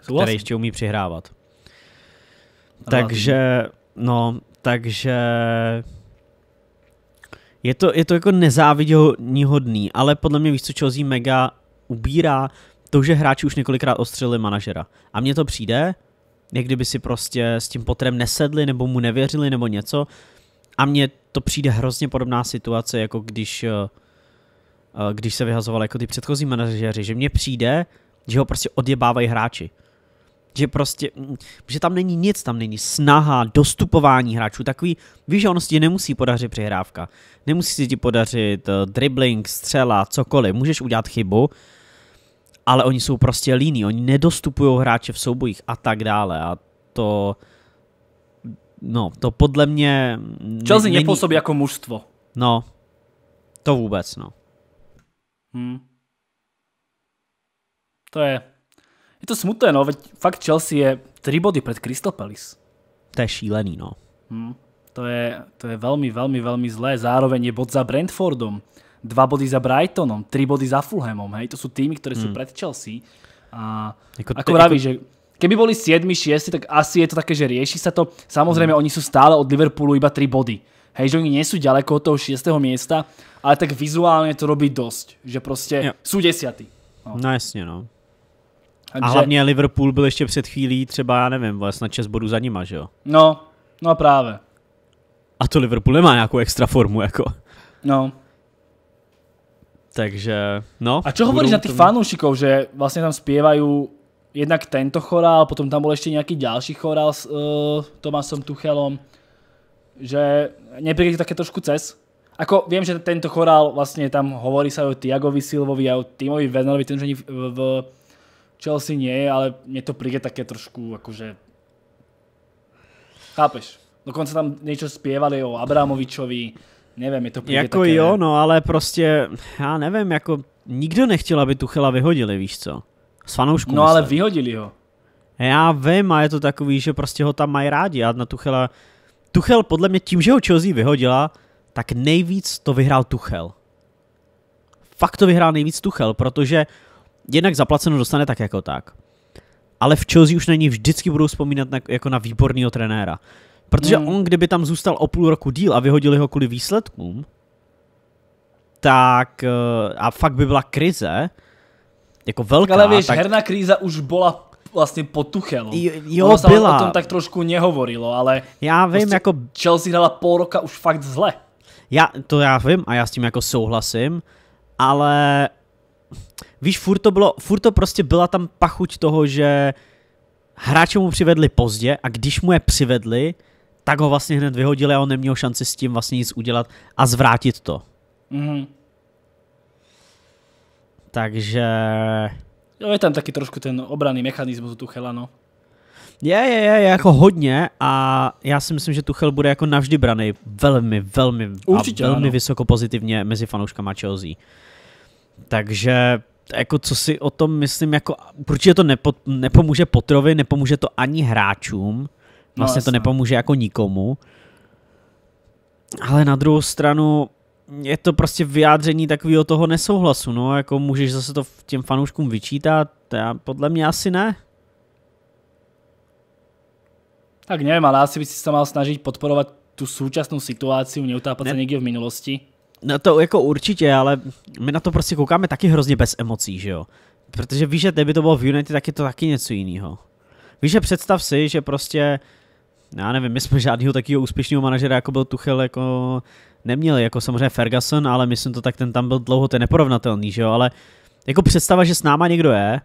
Souhlasím. který ještě umí přihrávat. Souhlasím. Takže, no, takže je to, je to jako nezáviděníhodný, ale podle mě víc co Chelsea mega ubírá, to, že hráči už několikrát ostřili manažera. A mně to přijde, jak kdyby si prostě s tím potrem nesedli, nebo mu nevěřili, nebo něco. A mně to přijde hrozně podobná situace, jako když, eh, eh, když se vyhazoval jako ty předchozí manažeři, že mně přijde, že ho prostě odjebávají hráči že prostě, mm, že tam není nic, tam není snaha, dostupování hráčů, takový, víš, že ono si nemusí podařit přihrávka, nemusí si ti podařit eh, dribbling, střela, cokoliv, můžeš udělat chybu, ale oni jsou prostě líní, oni nedostupují hráče v soubojích a tak dále a to, no, to podle mě... Chelsea není... nepůsobí jako mužstvo. No, to vůbec, no. Hmm. To je, to smutné, no, veď fakt Chelsea je 3 body před Crystal Palace. To je šílený, no. Hmm. To je, to je velmi, velmi, velmi zlé. Zároveň je bod za Brentfordom, dva body za Brightonom, tři body za Fulhamom. Hej? To jsou týmy, které hmm. jsou před Chelsea. A jako, ako vravíš, jako... že keby boli 7, 6, tak asi je to také, že rieši sa to. Samozrejme, hmm. oni sú stále od Liverpoolu iba 3 body. Hej, že oni nie sú ďaleko od toho 6. miesta, ale tak vizuálne to robí dosť, že proste jsou sú desiatí. No. no jasne, no. Takže... A hlavně Liverpool byl ještě před chvílí třeba, já nevím, vlastně na 6 bodů za nima, že jo? No, no právě. A to Liverpool nemá nějakou extra formu, jako. No. Takže, no. A co hovoríš na těch tomu... fanoušiků, že vlastně tam zpívají jednak tento chorál, potom tam byl ještě nějaký další chorál s uh, eh, Tomasem Tuchelom, že nepríde také trošku cez? Ako viem, že tento chorál vlastne tam hovorí sa o Tiagovi Silvovi a o Timovi Vernerovi, ten, že oni v, v, v Chelsea nie, ale mne to príde také trošku akože... Chápeš? Dokonce tam něco spievali o Abramovičovi, nevím, je to Jako také... jo, no ale prostě, já nevím, jako nikdo nechtěl, aby Tuchela vyhodili, víš co? S No myslím. ale vyhodili ho. Já vím a je to takový, že prostě ho tam mají rádi a na Tuchela... Tuchel podle mě tím, že ho Chelsea vyhodila, tak nejvíc to vyhrál Tuchel. Fakt to vyhrál nejvíc Tuchel, protože jednak zaplaceno dostane tak jako tak. Ale v Chelsea už na ní vždycky budou vzpomínat na, jako na výborného trenéra. Protože mm. on, kdyby tam zůstal o půl roku díl a vyhodili ho kvůli výsledkům, tak eh, a fakt by byla krize, jako velká. Ale víš, tak... herná kríza už byla vlastně potuchelo. Jo, jo byla. o tom tak trošku nehovorilo, ale já vím, prostě jako... Chelsea dala půl roka už fakt zle. Já, to já vím a já s tím jako souhlasím, ale víš, furt to bylo, furt to prostě byla tam pachuť toho, že hráče mu přivedli pozdě a když mu je přivedli, tak ho vlastně hned vyhodili a on neměl šanci s tím vlastně nic udělat a zvrátit to. Mm-hmm. Takže... Jo, je tam taky trošku ten obraný mechanismus u Tuchela, no. Je, je, je, je jako hodně a já si myslím, že Tuchel bude jako navždy braný velmi, velmi, Určitě, velmi ano. vysoko pozitivně mezi fanouškama Chelsea. Takže jako co si o tom myslím, jako určitě to nepo, nepomůže Potrovi, nepomůže to ani hráčům, no, vlastně no, to nepomůže jako nikomu. Ale na druhou stranu je to prostě vyjádření takového toho nesouhlasu, no, jako můžeš zase to těm fanouškům vyčítat, já, podle mě asi ne. Tak nevím, ale asi by si se mal snažit podporovat tu současnou situaci, neutápat ne. se někdy v minulosti. No to jako určitě, ale my na to prostě koukáme taky hrozně bez emocí, že jo? Protože víš, že kdyby to bylo v Unity, tak je to taky něco jiného. Víš, že představ si, že prostě, já nevím, my jsme žádného takového úspěšného manažera, jako byl Tuchel, jako neměli, jako samozřejmě Ferguson, ale myslím to tak, ten tam byl dlouho, ten neporovnatelný, že jo? Ale jako představa, že s náma někdo je,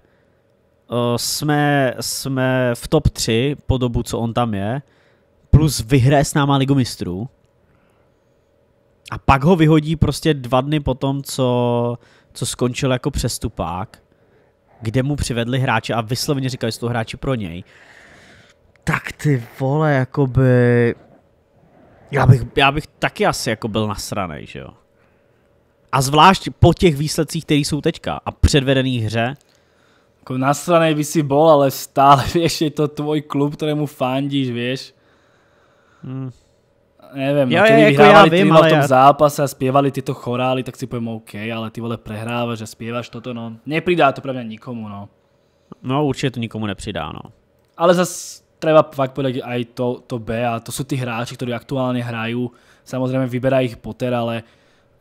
jsme, jsme v top 3 po dobu, co on tam je, plus vyhraje s náma Ligu mistrů, a pak ho vyhodí prostě dva dny potom, co, co skončil jako přestupák, kde mu přivedli hráče a vysloveně říkali, že jsou hráči pro něj. Tak ty vole, jakoby... Já bych, já bych taky asi jako byl nasranej, že jo. A zvlášť po těch výsledcích, které jsou teďka a předvedený hře. Jako nasranej by si bol, ale stále, vieš, je to tvoj klub, kterému fandíš, víš? Hmm nevím, no, jo, no, keby jako vyhrávali já vím, ale tom já... zápase a zpěvali tyto chorály, tak si povím OK, ale ty vole prehráváš a zpěváš toto, no. Nepridá to pravda nikomu, no. No určitě to nikomu nepřidá, no. Ale zase treba fakt povedať aj to, to B a to jsou ty hráči, kteří aktuálně hrají. Samozřejmě vyberá ich Potter, ale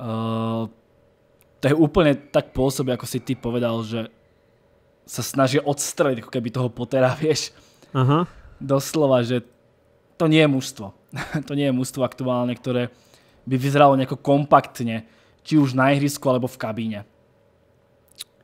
uh, to je úplně tak působí, jako si ty povedal, že se snaží odstrelit, jako keby toho Pottera, víš. Aha. Doslova, že to nie je mužstvo. to nie je mústvo aktuálne, ktoré by vyzeralo nejako kompaktne, či už na ihrisku alebo v kabíne.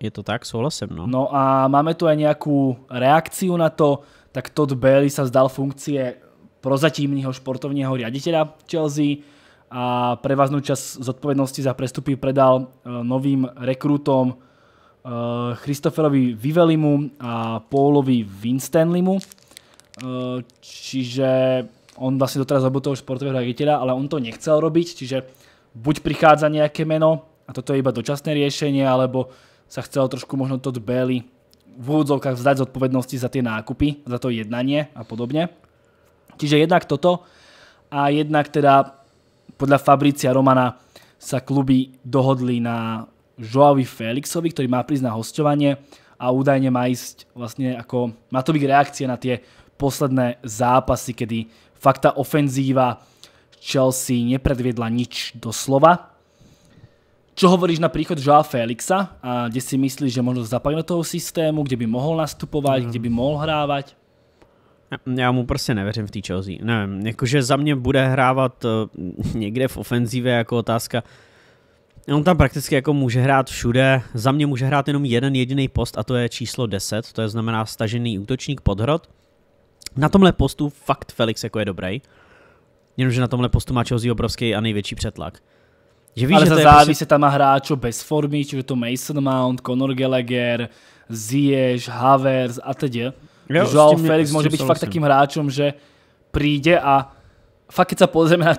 Je to tak, souhlasím. No. no a máme tu aj nejakú reakciu na to, tak Todd Bailey sa zdal funkcie prozatímneho športovního riaditeľa Chelsea a prevaznú časť zodpovednosti za prestupy predal e, novým rekrutom e, Christopherovi Vivelimu a Paulovi Winstanlimu. E, čiže on vlastne doteraz robil toho športového raditeľa, ale on to nechcel robiť, čiže buď prichádza nejaké meno a toto je iba dočasné riešenie, alebo sa chcel trošku možno Todd Bailey v úvodzovkách vzdať odpovednosti za tie nákupy, za to jednanie a podobne. Čiže jednak toto a jednak teda podľa Fabricia Romana sa kluby dohodli na Joavi Felixovi, ktorý má prísť na hostovanie a údajne má ísť vlastne ako, má to byť na tie posledné zápasy, kedy Fakt tá ofenzíva Chelsea nepredviedla nič doslova. Čo hovoríš na príchod Joao Felixa? A kde si myslíš, že možno zapadne do toho systému, kde by mohl nastupovat, mm. kde by mm. mohl hrávat? Já mu prostě nevěřím v té Chelsea. Nevím, jakože za mě bude hrávat eh, někde v ofenzivě jako otázka. On tam prakticky jako může hrát všude. Za mě může hrát jenom jeden jediný post a to je číslo 10, to je znamená stažený útočník pod hrot. Na tomhle postu fakt Felix jako je dobrý, jenomže na tomhle postu má Chelsea obrovský a největší přetlak. Že víš, Ale že to závisí prostě... se tam má bez formy, čiže to Mason Mount, Conor Gallagher, Ziyech, Havers a teď. Joao Felix může být fakt takým hráčem, že přijde a fakt když se pozrieme na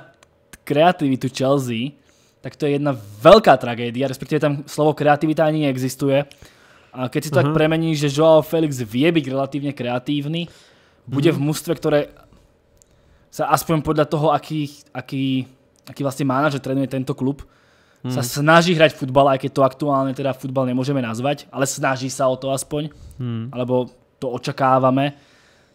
kreativitu Chelsea, tak to je jedna velká tragédia, respektive tam slovo kreativita ani neexistuje. A keď si to uh-huh. tak mhm. premení, že Joao Felix vie byť relatívne kreatívny, bude mm. v mústve, ktoré sa aspoň podľa toho, aký, aký, aký vlastne manažer trénuje tento klub, mm. sa snaží hrať futbal, aj keď to aktuálne teda futbal nemôžeme nazvať, ale snaží sa o to aspoň, mm. alebo to očakávame,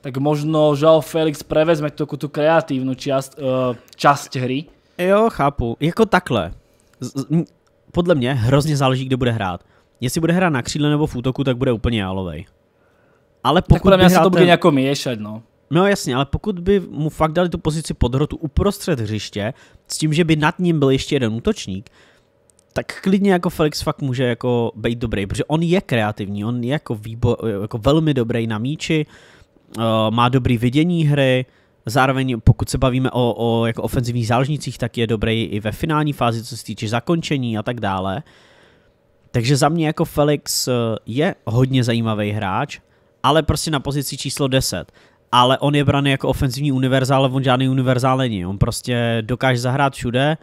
tak možno Žal Felix prevezme takovou tu kreatívnu část, uh, část hry. Jo, chápu. Jako takhle. podle mě hrozně záleží, kdo bude hrát. Jestli bude hrát na křídle nebo v útoku, tak bude úplně jálovej. Ale pokud tak by se to bude ten... nějak měšat, no. No jasně, ale pokud by mu fakt dali tu pozici hrotu uprostřed hřiště, s tím, že by nad ním byl ještě jeden útočník, tak klidně jako Felix fakt může jako být dobrý, protože on je kreativní, on je jako, výbo, jako velmi dobrý na míči, eh, má dobrý vidění hry, zároveň pokud se bavíme o, o jako ofenzivních záležnicích, tak je dobrý i ve finální fázi, co se týče zakončení a tak dále. Takže za mě jako Felix eh, je hodně zajímavý hráč, ale prostě na pozici číslo 10 ale on je braný jako ofenzivní univerzál, ale on žádný univerzál není. On prostě dokáže zahrát všude,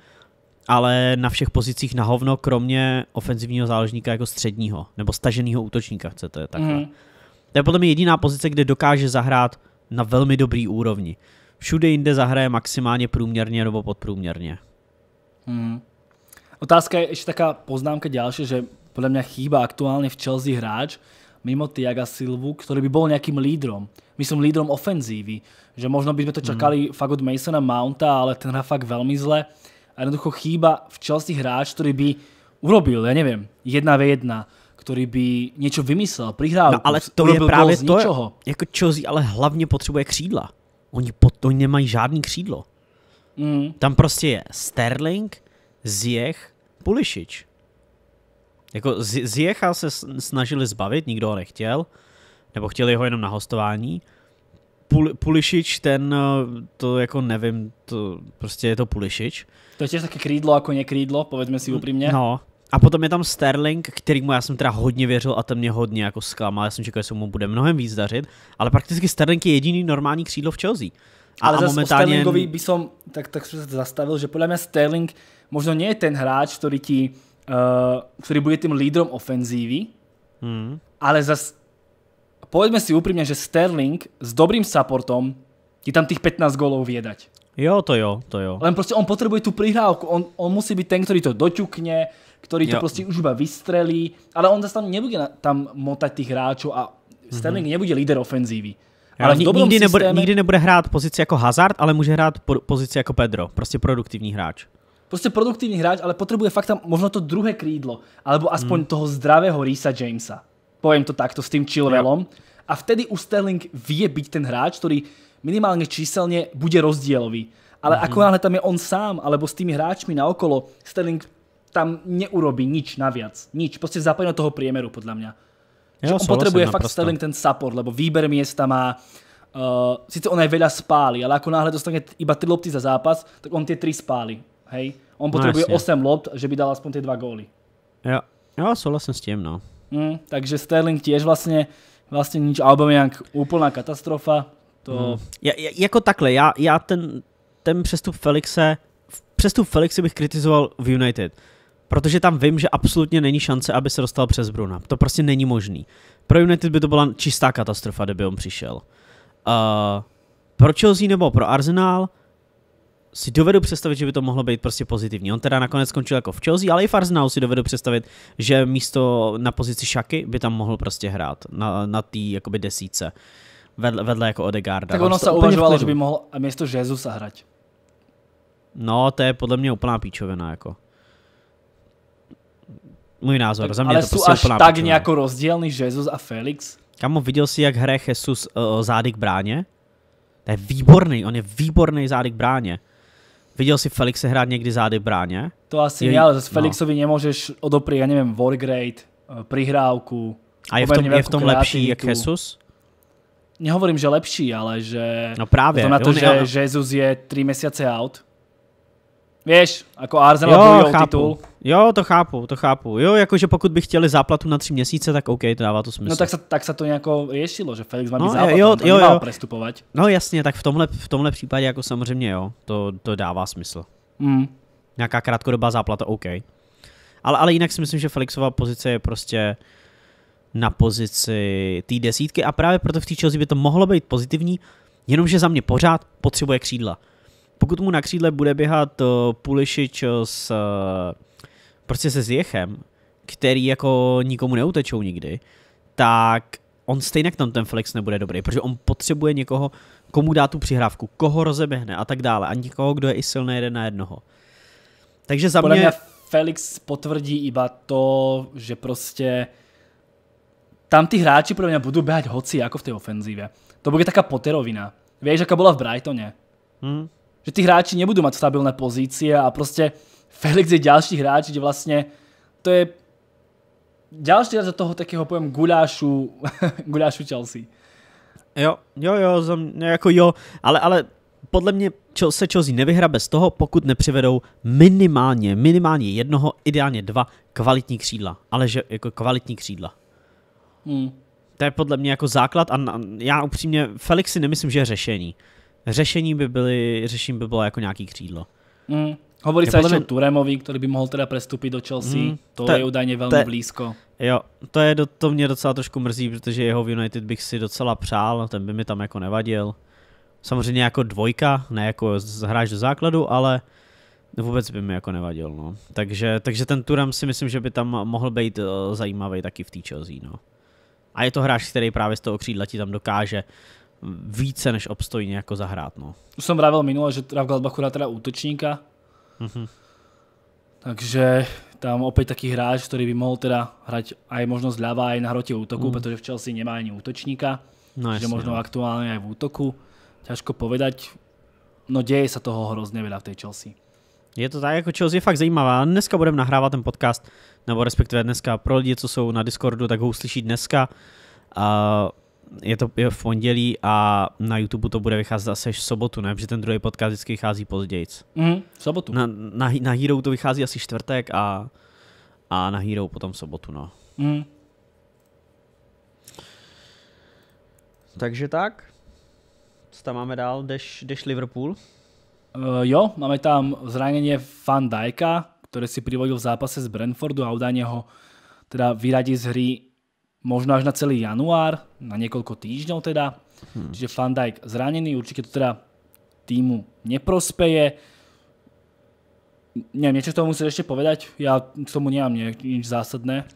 ale na všech pozicích na hovno, kromě ofenzivního záložníka jako středního, nebo staženého útočníka, chcete takhle. Mm. To je podle mě jediná pozice, kde dokáže zahrát na velmi dobrý úrovni. Všude jinde zahraje maximálně průměrně nebo podprůměrně. Mm. Otázka je ještě taká poznámka další, že podle mě chýba aktuálně v Chelsea hráč, mimo Tiaga Silvu, ktorý by bol nejakým lídrom. Myslím lídrom ofenzívy. Že možno by sme to čakali mm. fakt od Masona Mounta, ale ten hrá fakt veľmi zle. A jednoducho chýba v Chelsea hráč, ktorý by urobil, ja neviem, jedna ve jedna, který by něco vymyslel, prihrál. No, ale to je právě to, ničoho. jako Chelsea, ale hlavně potřebuje křídla. Oni, pod, oni nemají žádný křídlo. Mm. Tam prostě je Sterling, Ziech, Pulisic. Jako z, Zjecha se snažili zbavit, nikdo ho nechtěl, nebo chtěli ho jenom na hostování. Pul, Pulišič, ten, eh, to jako nevím, to prostě je to Pulišič. To je těž taky krídlo jako nekrídlo, povedzme si mm, upřímně. No, a potom je tam Sterling, kterýmu já jsem teda hodně věřil a ten mě hodně jako zklamal. Já jsem čekal, že mu bude mnohem víc dařit, ale prakticky Sterling je jediný normální křídlo v Chelsea. A, ale a momentálně... Sterlingovi by som, tak, tak som zastavil, že podle mě Sterling možno nie je ten hráč, který ti uh, eh, ktorý bude tým lídrom ofenzívy, mm. ale zas povedme si úprimne, že Sterling s dobrým supportom ti tam tých 15 gólov viedať. Jo, to jo, to jo. Len prostě on potřebuje tu prihrávku, on, on musí být ten, ktorý to doťukne, ktorý to jo. prostě už iba vystrelí, ale on zase tam nebude na, tam motať tých hráčov a mhm. Sterling mm -hmm. nebude líder ofenzívy. Jo, ale v nikdy, systéme... nebude, nikdy nebude hrát pozici jako Hazard, ale může hrát po, pozici jako Pedro, prostě produktívny hráč prostě produktívny hráč, ale potrebuje fakt tam možno to druhé krídlo, alebo aspoň mm. toho zdravého Risa Jamesa. Poviem to takto s tým Chilwellom. Ja. A vtedy už Sterling vie byť ten hráč, ktorý minimálne číselne bude rozdielový. Ale mm ako náhle tam je on sám, alebo s tými hráčmi okolo Sterling tam neurobí nič naviac. Nič. Proste zapadne do toho priemeru, podľa mňa. Ja, on potrebuje fakt naprosto. Sterling ten support, lebo výber miesta má, uh, eh, sice on aj veľa spáli, ale ako náhle dostane iba 3 lopty za zápas, tak on tie 3 spáli. Hej? On potřebuje no, 8 lopt, že by dal aspoň ty dva góly. Ja, ja souhlasím s tím no. Mm, takže Sterling tiež vlastně vlastně nič, Aubameyang úplná katastrofa. To... Mm. Ja, ja, jako takhle, já, já ten, ten přestup Felixe, přestup Felixe bych kritizoval v United, protože tam vím, že absolutně není šance, aby se dostal přes Bruna. To prostě není možný. Pro United by to byla čistá katastrofa, kdyby on přišel. Uh, pro Chelsea nebo pro Arsenal – si dovedu představit, že by to mohlo být prostě pozitivní. On teda nakonec skončil jako v Chelsea, ale i Farznau si dovedu představit, že místo na pozici Šaky by tam mohl prostě hrát na, na tý jakoby desíce vedle, vedle jako Odegarda. Tak ono se uvažovalo, že by mohl místo Jezusa hrát. No, to je podle mě úplná píčovina, jako. Můj názor, tak, za mě ale to prostě až úplná tak nějak rozdílný Jezus a Felix? Kamo, viděl jsi, jak hraje Jesus uh, zády k bráně? To je výborný, on je výborný zády k bráně. Viděl jsi Felixe hrát někdy zády bráně? To asi je, ne, ale z no. Felixovi no. nemůžeš odoprít, já nevím, Wargrade, eh, prihrávku. A je v tom, je v tom lepší jak Jesus? Nehovorím, že lepší, ale že... No právě. To na to, on, že Jesus je 3 měsíce out. Víš, jako Arsenal bojují titul. Jo, to chápu, to chápu. Jo, jakože pokud by chtěli záplatu na tři měsíce, tak OK, to dává to smysl. No tak se, tak se to nějak ješilo, že Felix má no, záplatu, jo, jo, jo. prestupovat. No jasně, tak v tomhle, v tomhle případě jako samozřejmě jo, to, to dává smysl. Mm. Nějaká krátkodobá záplata, OK. Ale, ale jinak si myslím, že Felixová pozice je prostě na pozici té desítky a právě proto v té Chelsea by to mohlo být pozitivní, jenomže za mě pořád potřebuje křídla. Pokud mu na křídle bude běhat eh, Pulišič s eh, prostě se zjechem, který jako nikomu neutečou nikdy, tak on stejně tam ten flex nebude dobrý, protože on potřebuje někoho, komu dá tu přihrávku, koho rozeběhne a tak dále. A někoho, kdo je i silný jeden na jednoho. Takže za Podle mě... mě Felix potvrdí iba to, že prostě tam ty hráči pro mě budou běhat hoci jako v té ofenzíve. To bude taká poterovina. Víš, jaká byla v Brightoně. Hmm. Že ty hráči nebudou mít stabilné pozície a prostě Felix je ďalší hráč, kde vlastne to je ďalší hráč do toho takého pojem gulášu, gulášu Chelsea. Jo, jo, jo, za mňa, jako jo, ale, ale podle mě se Chelsea nevyhra bez toho, pokud nepřivedou minimálně, minimálně jednoho, ideálně dva kvalitní křídla. Ale že jako kvalitní křídla. Hmm. To je podle mě jako základ a já upřímně Felixi nemyslím, že je řešení. Řešení by byly, řešení by bylo jako nějaký křídlo. Hmm. Hovorí ja, sa ešte o Turemovi, ktorý by mohol teda prestúpiť do Chelsea. Mm, to, je údajně velmi to, blízko. Jo, to je do, to mě docela trošku mrzí, protože jeho v United bych si docela přál, ten by mi tam jako nevadil. Samozřejmě jako dvojka, ne jako hráč do základu, ale vůbec by mi jako nevadil. No. Takže, takže ten Turem si myslím, že by tam mohl být eh, zajímavý taky v té Chelsea. No. A je to hráč, který právě z toho křídla ti tam dokáže více než obstojně jako zahrát. No. Už jsem vravil minule, že Rav Gladbach teda útočníka, Mm-hmm. Takže tam opäť taký hráč, ktorý by mohol teda hrať aj možno zľava, aj na hrote útoku, mm. pretože v Chelsea nemá ani útočníka, no, že možno ja. No. aktuálne aj v útoku. Ťažko povedať, no děje se toho hrozne veľa v tej Chelsea. Je to tak, jako Chelsea je fakt zajímavá. Dneska budeme nahrávat ten podcast, nebo respektive dneska pro lidi, co jsou na Discordu, tak ho uslyší dneska. A je to v pondělí a na YouTube to bude vycházet zase v sobotu, ne? Protože ten druhý podcast vždycky vychází později. Mm, v sobotu. Na, na, na Hero to vychází asi čtvrtek a, a na Hero potom v sobotu, no. Mm. Takže tak. Co tam máme dál? deš deš Liverpool? Uh, jo, máme tam zranění Van Dijka, které si privodil v zápase z Brentfordu a údajne ho teda vyradí z hry možno až na celý január, na niekoľko týždňov teda. Hmm. Čiže Van Dijk zranený, určite to teda týmu neprospeje. Neviem, niečo k tomu musíš ešte povedať? Ja k tomu nemám nič zásadné.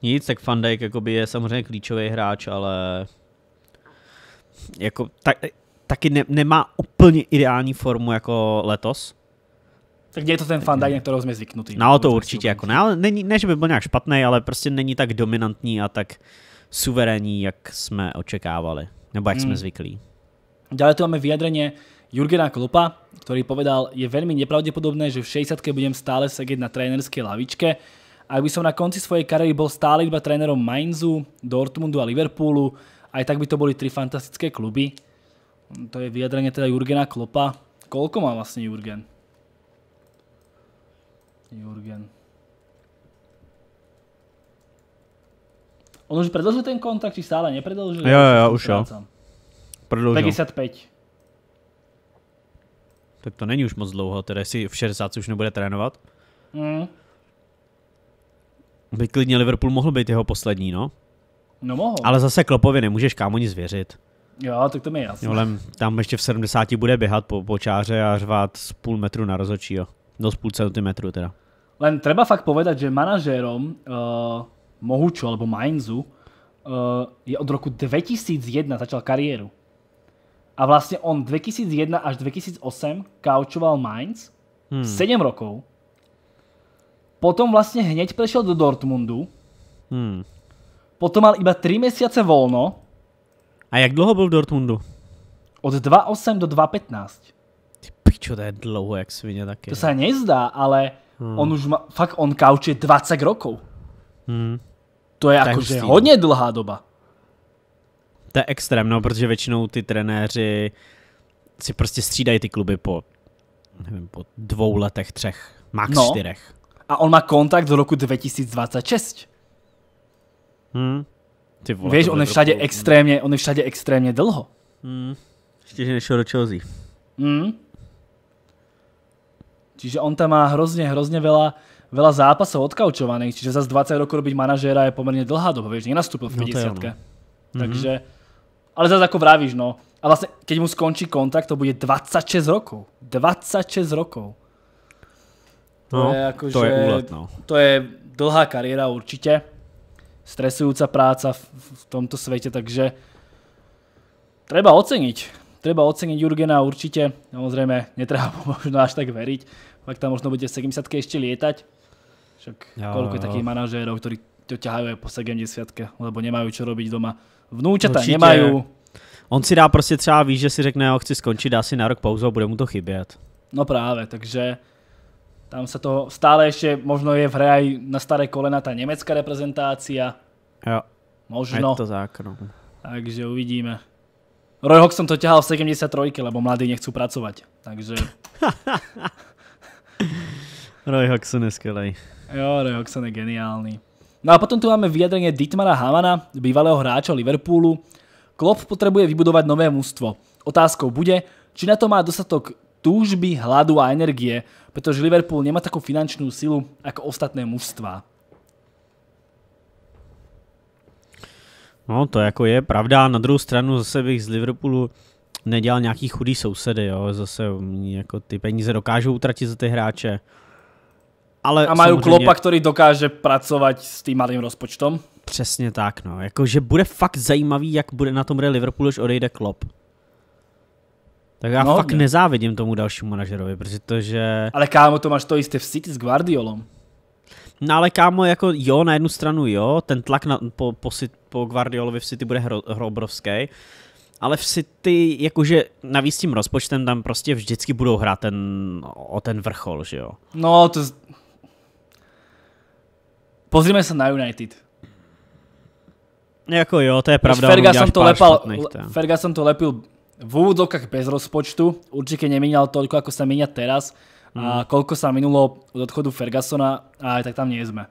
Nic, tak Van Dijk akoby je samozřejmě klíčový hráč, ale jako, tak, taky ne, nemá úplně ideální formu jako letos. Tak je to ten fandaj, na kterého jsme zvyknutí. No to určitě, jako ne, no, ale není, ne, že by byl nějak špatný, ale prostě není tak dominantní a tak suverénní, jak jsme očekávali, nebo jak hmm. jsme zvyklí. Dále tu máme vyjádření Jurgena Klopa, který povedal, je velmi nepravděpodobné, že v 60 budem stále sedět na trénerské lavičke. A by som na konci svojej kariéry bol stále iba trénerom Mainzu, Dortmundu a Liverpoolu, aj tak by to boli tri fantastické kluby. To je vyjadrenie teda Jurgena Klopa. Koľko má vlastne Jurgen? Jurgen. On už predlžil ten kontrakt, či stále nepredlžil? Jo, jo, už jo. Predlžil. 55. Tak to není už moc dlouho, teda si v 60 už nebude trénovat. Mm. By klidně Liverpool mohl být jeho poslední, no. No mohl. Ale zase Klopovi nemůžeš kámo nic věřit. Jo, tak to mi je jasné. Jolem, tam ještě v 70 bude běhat po, po čáře a řvát z půl metru na jo, Do z půl centimetru teda. Len treba fakt povedať, že manažérom uh, eh, Mohuču alebo Mainzu uh, je od roku 2001 začal kariéru. A vlastne on 2001 až 2008 kaučoval Mainz hmm. 7 rokov. Potom vlastne hneď prešiel do Dortmundu. Hmm. Potom mal iba 3 mesiace volno. A jak dlouho byl v Dortmundu? Od 2008 do 2015. Ty pičo, to je dlouho jak svině taky. To se nezdá, ale Hmm. On už má, fakt, on kaučuje 20 rokov. Hmm. To je jako, že no. hodně dlhá doba. To je extrém, no, protože většinou ty trenéři si prostě střídají ty kluby po, nevím, po dvou letech, třech, max no. čtyřech. A on má kontakt do roku 2026. Hmm. Ty vole, Víš, on je všade roku... extrémně, on je všade extrémně dlho. Hmm. Ještě, že nešel do Chelsea. Hmm. Čiže on tam má hrozně, hrozně veľa, veľa zápasov odkaučovaných, čiže za 20 rokov robiť manažéra je pomerne dlhá doba, vieš, nenastúpil v 50 no mhm. Takže, ale zase ako vravíš, no. A vlastne, keď mu skončí kontrakt, to bude 26 rokov. 26 rokov. To no, je ako, to že, je úlet, no. To je dlhá kariéra určite. Stresujúca práca v, v tomto svete, takže treba oceniť. Treba oceniť Jurgena určite. Samozrejme, netreba možno až tak veriť ak tam možno bude 70 ešte lietať. Však jo, koľko je takých manažérov, ktorí to ťahajú aj po 70, lebo nemajú čo robiť doma. Vnúčata Určite. nemajú. On si dá prostě třeba, víš, že si řekne, jo, chci skončit, dá si na rok pauzu bude mu to chybět. No právě, takže tam se to stále ještě možno je v hře aj na staré kolena ta německá reprezentácia. Jo. Možno. Je to zákonu. No. Takže uvidíme. Roy Hawk to ťahal v 73, lebo mladí nechcú pracovať. Takže... Roy Hodgson je skvělý. Jo, Roy Hodgson je geniálny. No a potom tu máme vyjadrenie Dietmara Havana, bývalého hráča Liverpoolu. Klopp potrebuje vybudovať nové mužstvo. Otázkou bude, či na to má dostatok túžby, hladu a energie, pretože Liverpool nemá takú finančnú silu ako ostatné mužstva. No to jako je pravda, na druhou stranu zase bych z Liverpoolu nedělal nějaký chudý sousedy, jo, zase jako ty peníze dokážou utratit za ty hráče. Ale a mají samozřejmě... klopa, který dokáže pracovat s tím malým rozpočtem. Přesně tak, no. Jakože bude fakt zajímavý, jak bude na tom hře Liverpool, když odejde Klopp. Tak já no, fakt ne. nezávidím tomu dalšímu manažerovi, protože... Ale kámo, to máš to jisté v City s Guardiolom. No ale kámo, jako jo, na jednu stranu jo, ten tlak na, po, po, po Guardiolovi v City bude hro, hro obrovský, ale v City, jakože navíc tím rozpočtem tam prostě vždycky budou hrát ten, o ten vrchol, že jo? No, to, Pozrime sa na United. Jako jo, to je pravda. Ferguson to, lepal, Ferguson to lepil v úvodzovkách bez rozpočtu, určite nemínal toľko, ako sa míňa teraz mm. a hmm. koľko sa minulo od odchodu Fergusona a tak tam nie sme.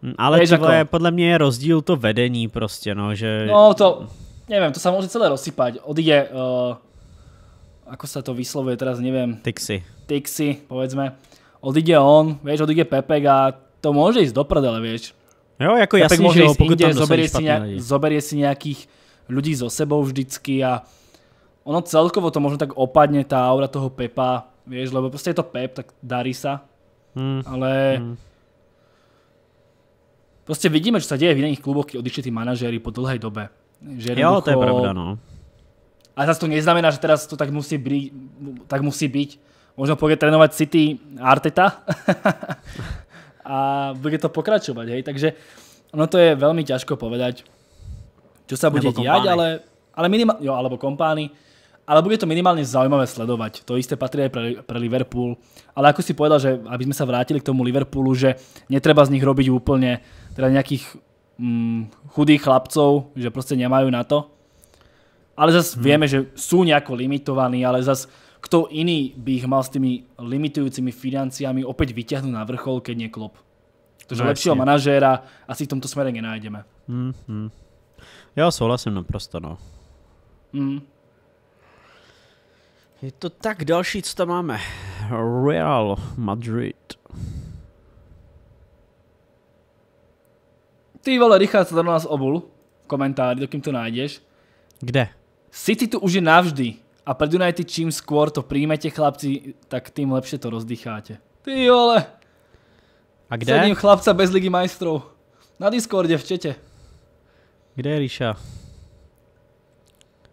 Hmm, ale tohle, jako... podle mě je rozdíl to vedení prostě, no, že... No to, nevím, to se může celé rozsypať. Odjde, uh, eh, ako se to vyslovuje teraz, nevím. Tixi. Tixi, povedzme. Odjde on, vieš, odjde Pepek a to môže ísť do prdele, vieš. Jo, jako Tapek jasný, že jo, pokud inde, tam zoberie si, nejak, zoberie si nejakých ľudí so sebou vždycky a ono celkovo to možno tak opadne, tá aura toho Pepa, vieš, lebo proste je to Pep, tak darí sa. Mm. Ale mm. proste vidíme, čo sa deje v iných kluboch, keď odišli tí manažéri po dlhej dobe. Že jo, to je pravda, no. Ale zase to neznamená, že teraz to tak musí, byť, tak musí byť. Možno pôjde trénovať City Arteta a bude to pokračovať, hej, takže ono to je veľmi ťažko povedať, čo sa bude diať, ale, ale minimálne, jo, alebo kompány, ale bude to minimálne zaujímavé sledovať. To isté patrí aj pre, pre Liverpool. Ale ako si povedal, že aby sme sa vrátili k tomu Liverpoolu, že netreba z nich robiť úplne teda nejakých mm, chudých chlapcov, že proste nemajú na to. Ale zase hmm. vieme, že sú nejako limitovaní, ale zase kto iný by ich mal s tými limitujúcimi financiami opäť vyťahnuť na vrchol, keď nie klop. Takže no, lepšího manažéra asi v tomto smere nenájdeme. Mm, -hmm. Já souhlasím naprosto, no. Mm. Je to tak, další, co tam máme. Real Madrid. Ty vole, Richard se do nás obul v komentáři, dokým to najdeš. Kde? City tu už je navždy. A United čím skôr to príjmete, chlapci, tak tým lepšie to rozdycháte. Ty vole. A kde? Sedím chlapca bez ligy majstrov. Na Discorde v čete. Kde je Ríša?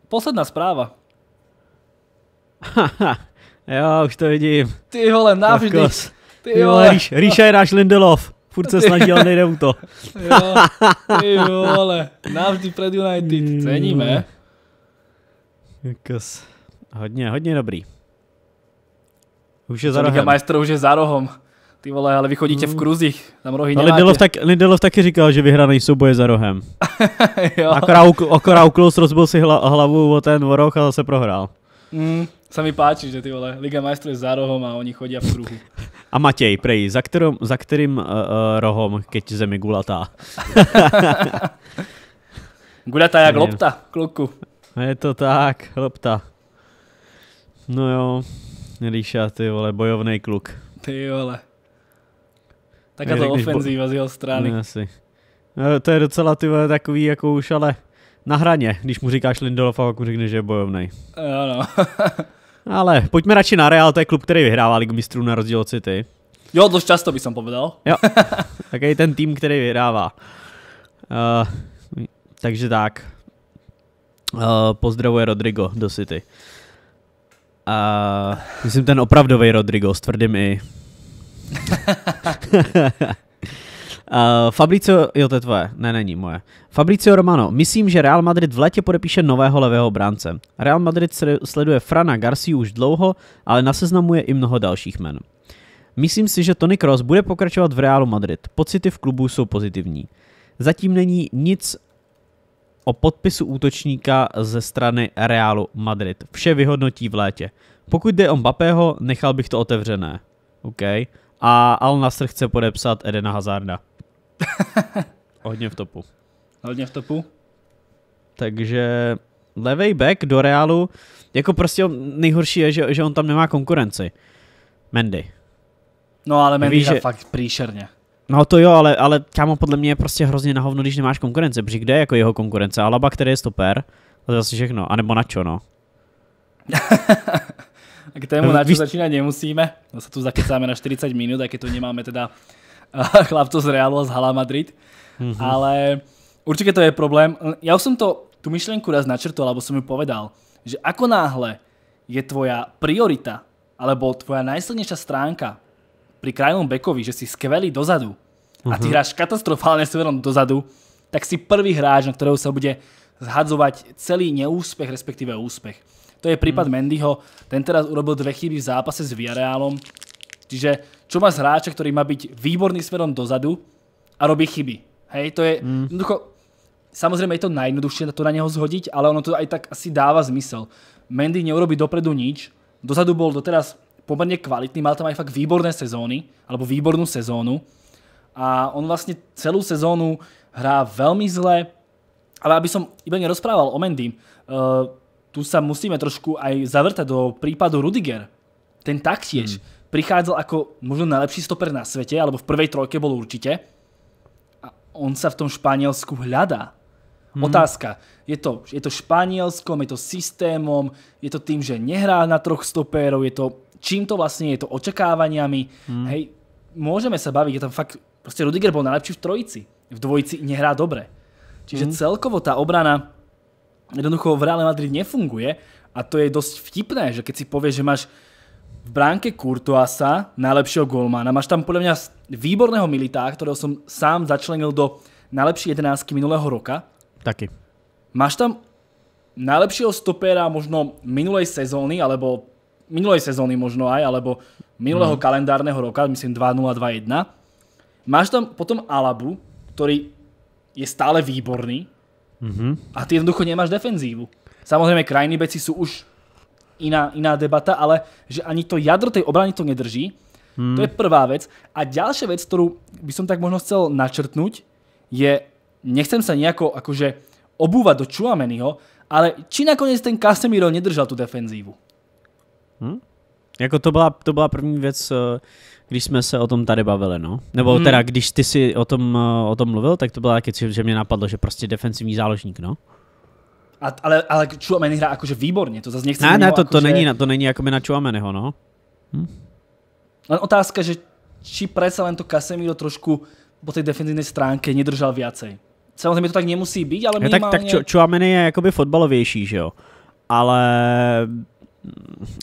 Posledná správa. jo, už to vidím. Ty vole, navždy. Ty, vole. Ríša je náš Lindelof. Furt se snaží, ale nejde u to. ty vole, navždy pred United. Ceníme. Kus. Hodně, hodně dobrý. Už je za rohem. Maestro už je za rohem. Ty vole, ale vychodíte v mm. kruzích, tam rohy no, Lindelof, tak, Lindelof taky říkal, že vyhra nejsou boje za rohem. jo. Akorát Uklus rozbil si hla, hlavu o ten roh a zase prohrál. Mm, se mi páči, že ty vole, Liga mistrů je za rohom a oni chodí v kruhu. A Matěj, prej, za, kterým, za kterým uh, uh, rohom, keď zemi gulatá? gulatá jak lopta, kluku. Je to tak, lopta. No jo, Ríša, ty vole, bojovný kluk. Ty vole. Taká to ofenzíva bo... z jeho strany. No, asi. No, to je docela ty vole, takový jako už ale na hraně, když mu říkáš Lindelof a pak mu řekne, že je bojovný. Jo no. ale pojďme radši na Real, to je klub, který vyhrává Ligu mistrů na rozdíl od City. Jo, dost často bych jsem povedal. Jo, je ten tým, který vyhrává. Uh, takže tak. Uh, pozdravuje Rodrigo do City. A myslím ten opravdový Rodrigo s tvrdým i. Uh, Fabricio, jo to je tvoje, ne, není moje. Fabricio Romano, myslím, že Real Madrid v létě podepíše nového levého bránce. Real Madrid sleduje Frana Garcia už dlouho, ale na seznamu je i mnoho dalších men. Myslím si, že Tony Cross bude pokračovat v Realu Madrid. Pocity v klubu jsou pozitivní. Zatím není nic o podpisu útočníka ze strany Realu Madrid. Vše vyhodnotí v létě. Pokud jde o Mbappého, nechal bych to otevřené. OK. A Al Nasr chce podepsat Edena Hazarda. Hodně v topu. Hodně v topu. Takže levej back do Realu, jako prostě nejhorší je, že, že on tam nemá konkurenci. Mendy. No ale Mendy je že... fakt příšerně. No to jo, ale, ale kámo, podle mě je prostě hrozně na hovno, když nemáš konkurence, protože kde je jako jeho konkurence? Alaba, který je stoper, a to je asi všechno. A nebo na čo, no? A k tému, no, na čo Víš... nemusíme. No se tu zakecáme na 40 minut, aj keď tu nemáme teda chlapco z Realu z Hala Madrid. Mm-hmm. Ale určitě to je problém. Já už jsem to, tu myšlenku raz načrtol, alebo jsem ju povedal, že ako náhle je tvoja priorita, alebo tvoja najsilnejšia stránka pri krajnom bekovi, že si skvelý dozadu a ty mhm. hráš katastrofálne severom dozadu, tak si prvý hráč, na ktorého sa bude zhadzovať celý neúspech, respektíve úspech. To je prípad mhm. Mendyho, ten teraz urobil dve chyby v zápase s Villarealom, čiže čo má z hráča, ktorý má byť výborný smerom dozadu a robí chyby. Hej, to je mhm. jednoducho, samozrejme je to najjednoduchšie to na neho zhodiť, ale ono to aj tak asi dáva zmysel. Mendy neurobi dopredu nič, dozadu bol doteraz poměrně kvalitní, mal tam aj fakt výborné sezóny, alebo výbornou sezónu. A on vlastně celou sezónu hrá velmi zle, ale aby som iba nerozprával o Mendy, eh, tu sa musíme trošku aj zavrtať do prípadu Rudiger. Ten taktiež hmm. prichádzal ako možno najlepší stoper na svete, alebo v prvej trojke bol určite. A on sa v tom Španielsku hľadá. Hmm. Otázka. Je to, je to Španielskom, je to systémom, je to tým, že nehrá na troch stoperov, je to čím to vlastně je, to očakávaniami. Hmm. Hej, môžeme sa baviť, je tam fakt, proste Rudiger bol najlepší v trojici, v dvojici nehrá dobre. Čiže hmm. celkovo tá obrana jednoducho v Real Madrid nefunguje a to je dosť vtipné, že keď si povieš, že máš v bránke Kurtoasa, najlepšieho golmana, máš tam podľa mňa výborného militá, ktorého som sám začlenil do najlepší jedenáctky minulého roka. Taky. Máš tam najlepšieho stopera možno minulej sezóny, alebo minulej sezóny možno aj, alebo minulého mm. kalendárneho roka, myslím 2021. Máš tam potom Alabu, ktorý je stále výborný mm-hmm. a ty jednoducho nemáš defenzívu. Samozrejme, krajní beci sú už iná, iná debata, ale že ani to jadro tej obrany to nedrží. Mm. To je prvá vec. A ďalšia vec, ktorú by som tak možno chcel načrtnúť, je, nechcem sa nejako akože obúvať do Čuameniho, ale či nakoniec ten Casemiro nedržal tú defenzívu? Hm? Jako to byla, to byla první věc, eh, když jsme se o tom tady bavili, no. Nebo hmm. teda, když ty si o tom, eh, o tom mluvil, tak to byla taky, že mě napadlo, že prostě defensivní záložník, no. A, ale, ale Chouameni hrá jakože výborně, to zase nechci Ne, ne, to, jako to, že... není, to není jako by na Chouameniho, no. Hm? Len otázka, že či predsa len to Casemiro trošku po tej defenzívnej stránke nedržal viacej. Samozřejmě to tak nemusí být, ale minimálně... Ja, tak, tak Chouameni je jakoby fotbalovější, že jo? Ale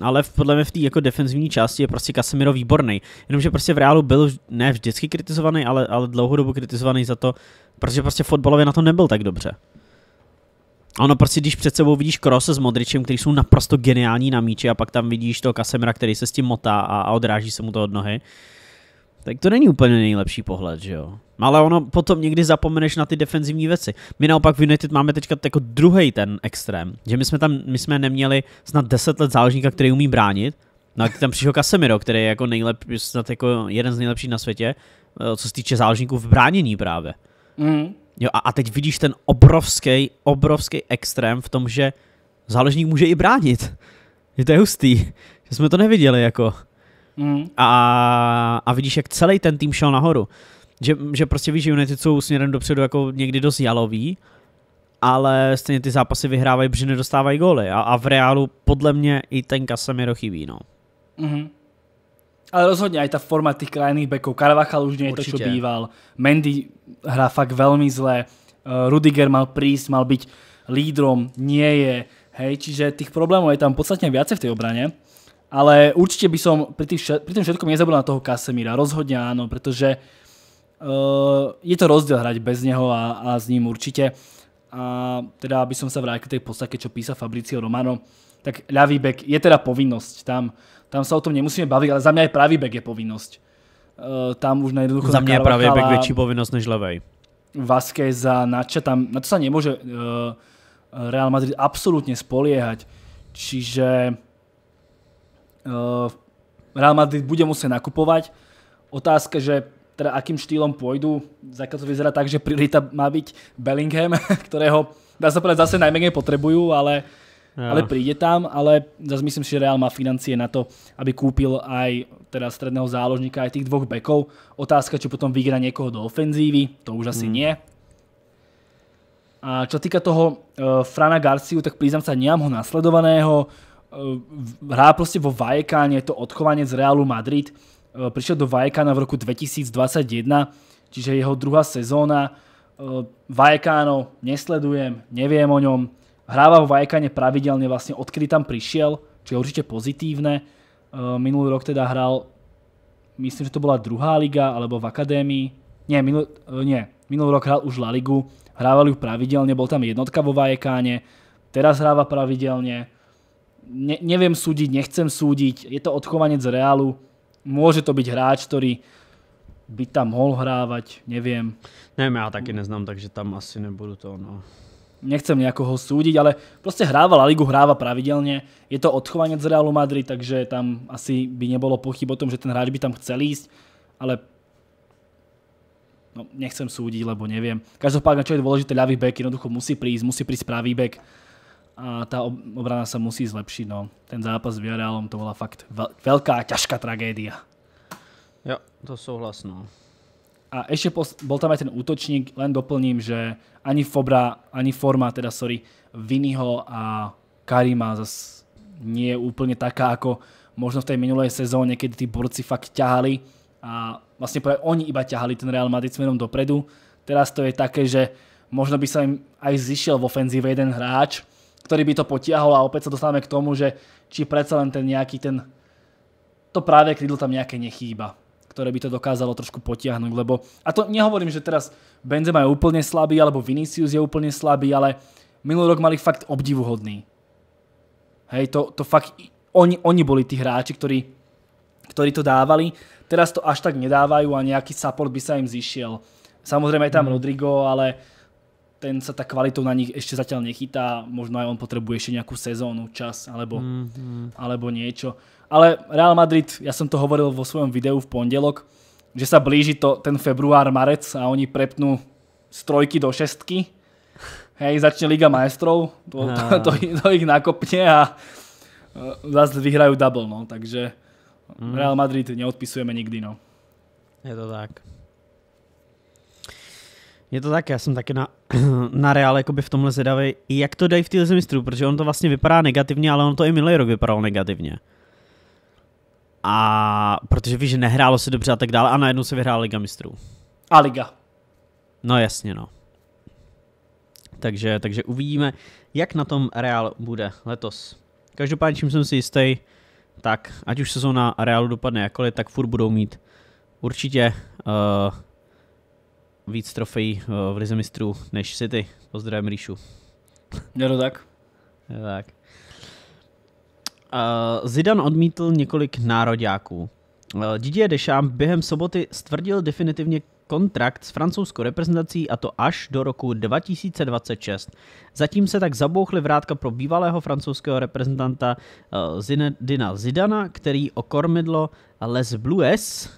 ale v, podle mě v té jako defenzivní části je prostě Casemiro výborný. Jenomže prostě v Reálu byl ne vždycky kritizovaný, ale, ale dlouhou dobu kritizovaný za to, protože prostě fotbalově na to nebyl tak dobře. Ano, ono prostě, když před sebou vidíš Krose s Modričem, kteří jsou naprosto geniální na míči a pak tam vidíš toho Kasemra, který se s tím motá a, a odráží se mu to od nohy, tak to není úplně nejlepší pohled, že jo? Ale ono potom někdy zapomeneš na ty defenzivní věci. My naopak v United máme teďka jako druhý ten extrém, že my jsme tam, my jsme neměli snad 10 let záložníka, který umí bránit, No, a tam přišel Casemiro, který je jako nejlep, snad jako jeden z nejlepších na světě, eh, co se týče záložníků v bránění právě. Mm. Jo, a, a teď vidíš ten obrovský, obrovský extrém v tom, že záložník může i bránit. Je to je hustý, že jsme to neviděli jako. Mm. A, a vidíš, jak celý ten tým šel nahoru. Že, že prostě víš, že United jsou směrem dopředu jako někdy dost jalový, ale stejně ty zápasy vyhrávají, protože nedostávají góly. A, a v reálu podle mě i ten Casemiro chybí, no. Mm-hmm. Ale rozhodně i ta forma těch krajných beků. Carvajal už není to, co býval. Mendy hrá fakt velmi zle. Eh, Rudiger mal prísť, mal byť lídrom, nie je. Hej, čiže tých problémov je tam podstatne viacej v tej obrane. Ale určite by som pri, tých, pri tom všetkom nezabudol na toho Kasemíra. Rozhodne áno, pretože uh, je to rozdiel hrať bez neho a, a s ním určite. A teda, by som sa vrátil k tej podstate, čo písa Fabricio Romano, tak ľavý bek je teda povinnosť. Tam, tam sa o tom nemusíme baviť, ale za mňa aj pravý bek je povinnosť. Uh, tam už nejjednoducho... Za mňa je pravý bek väčší povinnosť než ľavej. Vaske za Nača, tam, na to sa nemôže uh, Real Madrid absolútne spoliehať. Čiže Eh, Real Madrid bude musieť nakupovať. Otázka, že teda akým štýlom pôjdu, zatiaľ to vyzerá tak, že priorita má byť Bellingham, ktorého dá sa povedať zase najmenej potrebujú, ale, ja. ale príde tam, ale zase myslím si, že Real má financie na to, aby kúpil aj teda stredného záložníka, aj tých dvoch bekov. Otázka, či potom vygra niekoho do ofenzívy, to už asi mm. nie. A čo týka toho uh, Frana Garciu, tak priznám sa, nemám ho nasledovaného. Eh, hrá prostě vo Vajekane, je to odchovanec Realu Madrid, eh, prišiel do Vajekána v roku 2021, čiže jeho druhá sezóna. Eh, Vajekáno nesledujem, neviem o ňom, hráva vo Vajekáne pravidelne, vlastne odkedy tam prišiel, čo je určite pozitívne. Minulý rok teda hral, myslím, že to bola druhá liga, alebo v akadémii. Nie, minulý, nie, minulý rok hral už La Ligu, hrával ju pravidelne, bol tam jednotka vo Vajekáne, teraz hráva pravidelne, ne, neviem súdiť, nechcem súdiť, je to odchovanec z Reálu, môže to byť hráč, ktorý by tam mohl hrávať, neviem. Nevím, já taky neznám, takže tam asi nebudu to, no. Nechcem někoho súdiť, ale prostě hrával La Ligu, hráva pravidelně. Je to odchovanec z Realu Madrid, takže tam asi by nebylo pochyb o tom, že ten hráč by tam chcel ísť, ale no, nechcem súdiť, lebo neviem. Každopádne, čo je dôležité, ľavý back jednoducho musí prísť, musí prísť pravý back a tá obrana sa musí zlepšiť. No. Ten zápas s Villarealom to bola fakt veľká, ťažká tragédia. Jo, to souhlas, no. A ešte bol tam aj ten útočník, len doplním, že ani Fobra, ani Forma, teda sorry, Viniho a Karima zase nie je úplne taká, ako možno v tej minulej sezóne, keď tí borci fakt ťahali a vlastne práve oni iba ťahali ten Real Madrid smerom dopredu. Teraz to je také, že možno by sa im aj zišiel v ofenzíve jeden hráč, ktorý by to potiahol a opäť sa dostávame k tomu, že či predsa len ten nejaký ten to práve krídlo tam nejaké nechýba, ktoré by to dokázalo trošku potiahnuť, lebo a to nehovorím, že teraz Benzema je úplne slabý alebo Vinicius je úplne slabý, ale minulý rok mali fakt obdivuhodný. Hej, to, to fakt oni, oni boli tí hráči, ktorí, ktorí to dávali, teraz to až tak nedávajú a nejaký support by sa im zišiel. Samozrejme je tam mm. Rodrigo, ale ten sa tá kvalitou na nich ešte zatiaľ nechytá, možno aj on potrebuje ešte nejakú sezónu, čas alebo, mm, mm. alebo niečo. Ale Real Madrid, ja som to hovoril vo svojom videu v pondelok, že sa blíži to, ten február, marec a oni prepnú z trojky do šestky. Hej, začne Liga majstrov, to, to, to, to ich nakopne a e, zase vyhrajú double, no, takže mm. Real Madrid neodpisujeme nikdy, no. Je to tak. Je to tak, já jsem taky na na Real jakoby v tomhle zvědavý, jak to dají v lize mistrů, protože on to vlastně vypadá negativně, ale on to i minulý rok vypadal negativně. A protože víš, že nehrálo se dobře a tak dále a najednou se vyhrála Liga mistrů. A Liga. No jasně, no. Takže, takže uvidíme, jak na tom Real bude letos. Každopádně, čím jsem si jistý, tak ať už sezóna Realu dopadne jakkoliv, tak furt budou mít určitě uh, víc trofejí eh, v Lize mistrů než City. Pozdravím Ríšu. Je to no tak. Je to tak. Eh, Zidan odmítl několik nároďáků. Eh, Didier Deschamps během soboty stvrdil definitivně kontrakt s francouzskou reprezentací a to až do roku 2026. Zatím se tak zabouchly vrátka pro bývalého francouzského reprezentanta Zinedina Zidana, který o kormidlo Les Blues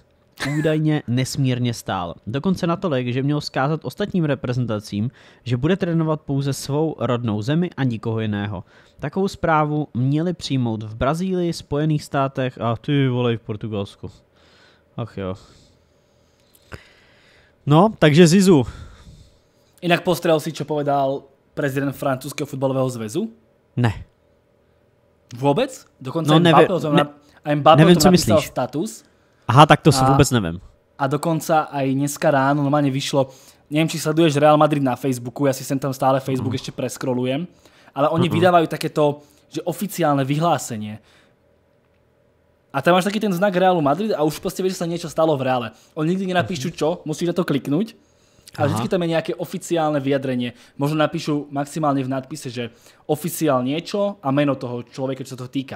údajně nesmírně stál. Dokonce natolik, že měl zkázat ostatním reprezentacím, že bude trénovat pouze svou rodnou zemi a nikoho jiného. Takovou zprávu měli přijmout v Brazílii, Spojených státech a ty volej v Portugalsku. Ach jo. No, takže Zizu. Jinak postrel si, co povedal prezident francouzského fotbalového zvezu? Ne. Vůbec? Dokonce no, nevě, Mbappé, ne, Mbappé nevím, co myslíš. status Aha, tak to a, vůbec nevím. A dokonca aj dneska ráno normálne vyšlo, neviem, či sleduješ Real Madrid na Facebooku, ja si sem tam stále Facebook mm. ešte preskrolujem, ale oni mm -mm. vydávajú takéto, že oficiálne vyhlásenie. A tam máš taký ten znak Realu Madrid a už prostě vieš, že sa niečo stalo v Reále. Oni nikdy nenapíšu mhm. čo, musíš na to kliknúť. A vždycky tam je nějaké oficiálne vyjadrenie. Možno napíšu maximálne v nadpise, že oficiál niečo a meno toho člověka, čo sa to týka.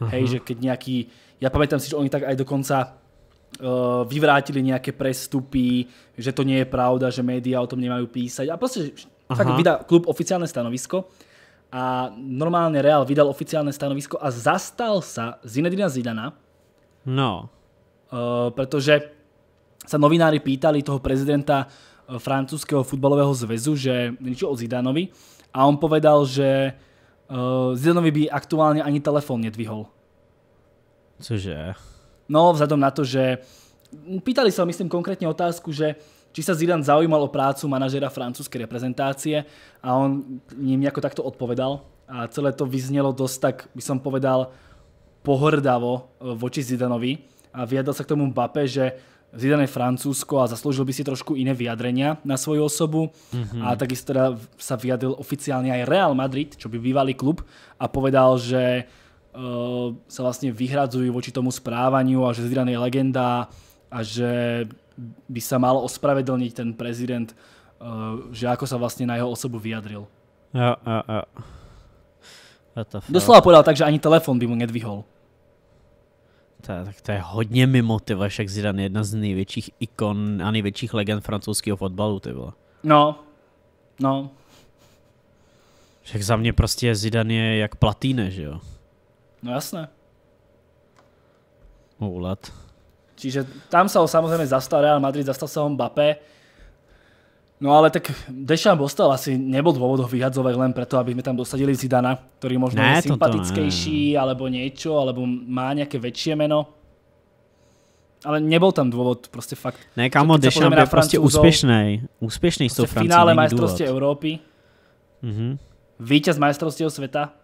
Uh -huh. Hej, mhm. že keď nejaký, ja pamätám si, že oni tak aj dokonca Eh, vyvrátili nejaké prestupy, že to nie je pravda, že médiá o tom nemajú písať. A proste tak vydá klub oficiálne stanovisko a normálne Real vydal oficiálne stanovisko a zastal sa Zinedina Zidana. No. Eh, pretože sa novinári pýtali toho prezidenta eh, francúzského futbalového zväzu, že niečo o Zidanovi a on povedal, že Zidanovi by aktuálne ani telefón nedvihol. Cože? No, vzhľadom na to, že pýtali sa, myslím, konkrétne otázku, že či sa Zidane zaujímal o prácu manažera francúzskej reprezentácie a on ním nejako takto odpovedal a celé to vyznelo dosť tak, by som povedal, pohrdavo e, voči Zidanovi a vyjadal sa k tomu Mbappé, že Zidane je Francúzsko a zaslúžil by si trošku iné vyjadrenia na svoju osobu. Mm-hmm. A takisto teda sa vyjadril oficiálne aj Real Madrid, čo by bývalý klub, a povedal, že Eh, sa vlastne vyhradzujú voči tomu správaniu a že Zidane je legenda a že by sa mal ospravedlniť ten prezident, eh, že ako sa vlastne na jeho osobu vyjadril. Ja, ja, ja. Doslova podal tak, že ani telefon by mu nedvihol. tak to je hodně mimo, ty jak Zidane je jedna z největších ikon a největších legend francouzského fotbalu, ty vole. No, no. Však za mě prostě Zidane je jak platíne, že jo? No jasné. Oulat. Čiže tam sa ho samozrejme zastal Real Madrid, zastal sa ho Mbappé. No ale tak Dešan Bostel asi nebol dôvodov vyhadzovať len preto, aby sme tam dosadili Zidana, ktorý možno je sympatickejší, alebo niečo, alebo má nejaké väčšie meno. Ale nebol tam dôvod, prostě fakt. Ne, kamo, Dešan je proste úspešnej. Úspěšný prostě s tou Francií. V finále majstrovství Európy. Mhm. Víťaz sveta.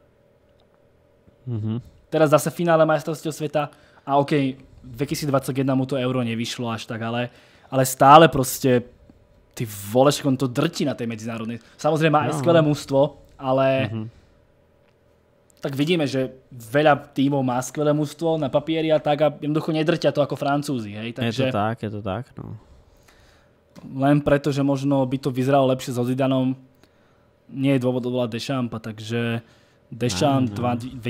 Mm-hmm. Teraz zase finále majstrovstiev sveta a OK, v 2021 mu to euro nevyšlo až tak, ale, ale stále proste ty voleš, on to drtí na tej medzinárodnej. Samozrejme má no. aj skvelé no. mústvo, ale mm-hmm. tak vidíme, že veľa tímov má skvelé mústvo na papieri a tak a jednoducho nedrťa to ako Francúzi. Hej? Takže... Je to tak, je to tak. No. Len preto, že možno by to vyzeralo lepšie s Zidanom, nie je dôvod odvolať Dešampa, takže Dešan 2026,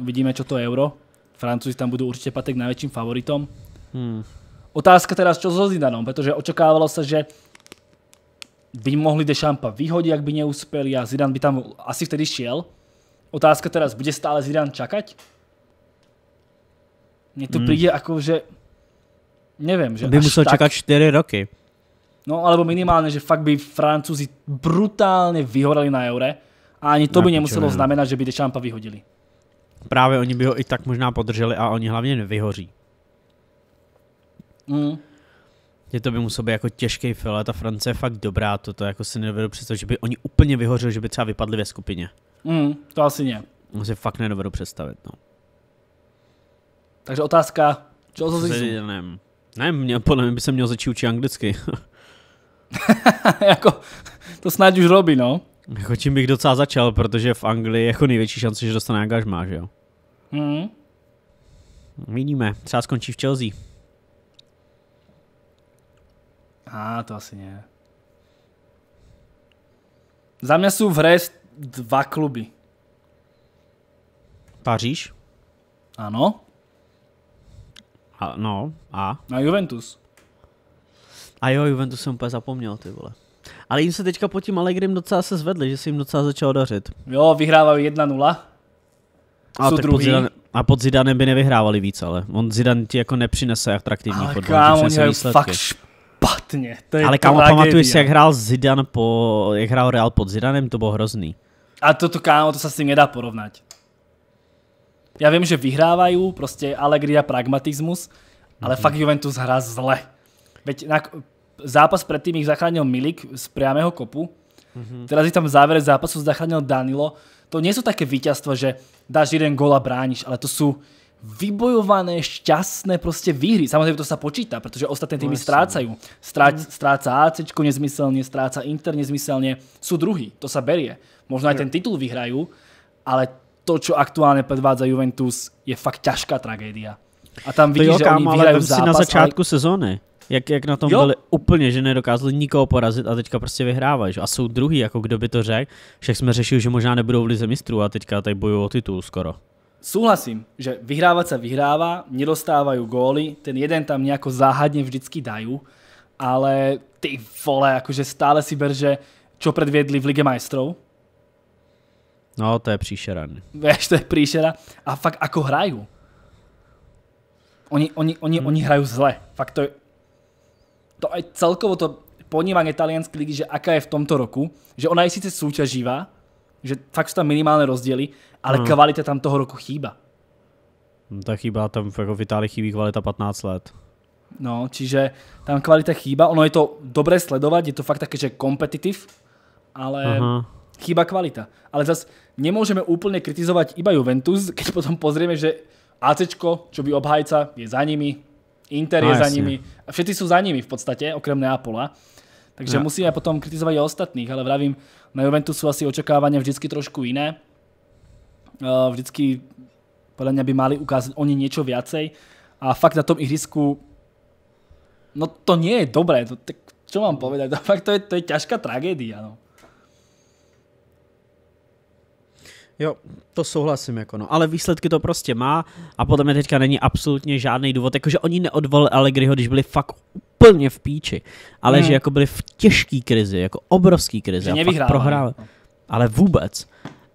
uvidíme, čo to je euro. Francúzi tam budú určite patek najväčším favoritom. Hmm. Otázka teraz, čo so Zidanom, pretože očakávalo sa, že by mohli Dešampa vyhodiť, ak by neúspeli a Zidan by tam asi vtedy šiel. Otázka teraz, bude stále Zidan čakať? Mne to hmm. přijde jako, že nevím, že by musel tak... čekat 4 roky. No, alebo minimálně, že fakt by Francúzi brutálne vyhorali na eure a ani to by nemuselo znamenat, že by Dešampa vyhodili. Právě oni by ho i tak možná podrželi a oni hlavně nevyhoří. Mm. Je to by muselo být jako těžký fil, ta Francie je fakt dobrá, to, to jako si nedovedu představit, že by oni úplně vyhořeli, že by třeba vypadli ve skupině. Mm, to asi ne. To si fakt nedovedu představit, no. Takže otázka, čo to zjistí? Nevím, mě, podle mě by se měl začít učit anglicky. jako, to snad už robí, no. Jako čím bych docela začal, protože v Anglii je jako největší šance, že dostane angažmá, že jo? Hmm. Vidíme, třeba skončí v Chelsea. A ah, to asi ne. Za mě jsou v hře dva kluby. Paříž? Ano. A, no, a? A Juventus. A jo, Juventus jsem úplně zapomněl, ty vole. Ale jim se teďka po tím Allegrim docela se zvedli, že se jim docela začalo dařit. Jo, vyhrávají 1-0. A, pod Zidane, a pod Zidanem by nevyhrávali víc, ale on Zidan ti jako nepřinese atraktivní fotbal. Ale kámo, oni fakt špatně. To je ale kámo, pamatuješ si, jak hrál Zidan po, jak hrál Real pod Zidanem, to bylo hrozný. A to, to kámo, to se s tím nedá porovnat. Já vím, že vyhrávají, prostě Allegri a pragmatismus, ale mm-hmm. fakt Juventus hrá zle. Veď na, zápas predtým ich zachránil Milik z priamého kopu, mm-hmm. teraz ich tam v závere zápasu zachránil Danilo. To nie sú také víťazstva, že dáš jeden gól a brániš, ale to sú vybojované, šťastné prostě výhry. Samozřejmě to sa počíta, protože ostatné týmy vlastně. strácajú. Stráť, mhm. stráca AC nezmyselne, stráca Inter nezmyselne. Sú druhý, to sa berie. Možno aj ten titul vyhrajú, ale to, čo aktuálne predvádza Juventus, je fakt ťažká tragédia. A tam vidíš, že oni vyhrajú zápas. na začátku ale... sezóny. Jak, jak na tom jo. byli úplně, že nedokázali nikoho porazit a teďka prostě vyhrávají. A jsou druhý, jako kdo by to řekl. Však jsme řešili, že možná nebudou v lize mistrů a teďka tady bojují o titul skoro. Souhlasím, že vyhrávat se vyhrává, nedostávají góly, ten jeden tam nějak záhadně vždycky dají, ale ty vole, jakože stále si ber, že čo predviedli v Lige majstrov. No, to je příšera. Víš, to je příšera A fakt, ako hrají. Oni, oni, oni, hmm. oni hrají zle. Fakt to je, to aj celkovo to ponímanie talianskej ligy, že aká je v tomto roku, že ona je síce súťaživá, že fakt sú tam minimálne rozdiely, ale hmm. kvalita tam toho roku chýba. Hm, Ta chýba tam, jako v Itálii chybí kvalita 15 let. No, čiže tam kvalita chýba, ono je to dobré sledovat, je to fakt také, že kompetitiv, ale Aha. Mhm. chýba kvalita. Ale zase nemôžeme úplne kritizovať iba Juventus, keď potom pozrieme, že AC, čo by obhajca, je za nimi, Inter no, je jasne. za nimi. Všetci sú za nimi v podstate, okrem Neapola. Takže no. musíme potom kritizovať aj ostatných, ale vravím, na Juventus sú asi očakávania vždycky trošku iné. Eh, vždycky podľa mňa by mali ukázať oni niečo viacej. A fakt na tom ihrisku, no to nie je dobré. No, tak čo mám povedať? No, fakt to je, to je ťažká tragédia. No. Jo, to souhlasím, jako no. ale výsledky to prostě má a podle mě teďka není absolutně žádný důvod, jakože oni neodvolili Allegriho, když byli fakt úplně v píči, ale hmm. že jako byli v těžké krizi, jako obrovský krizi že a fakt prohráli. No. Ale vůbec.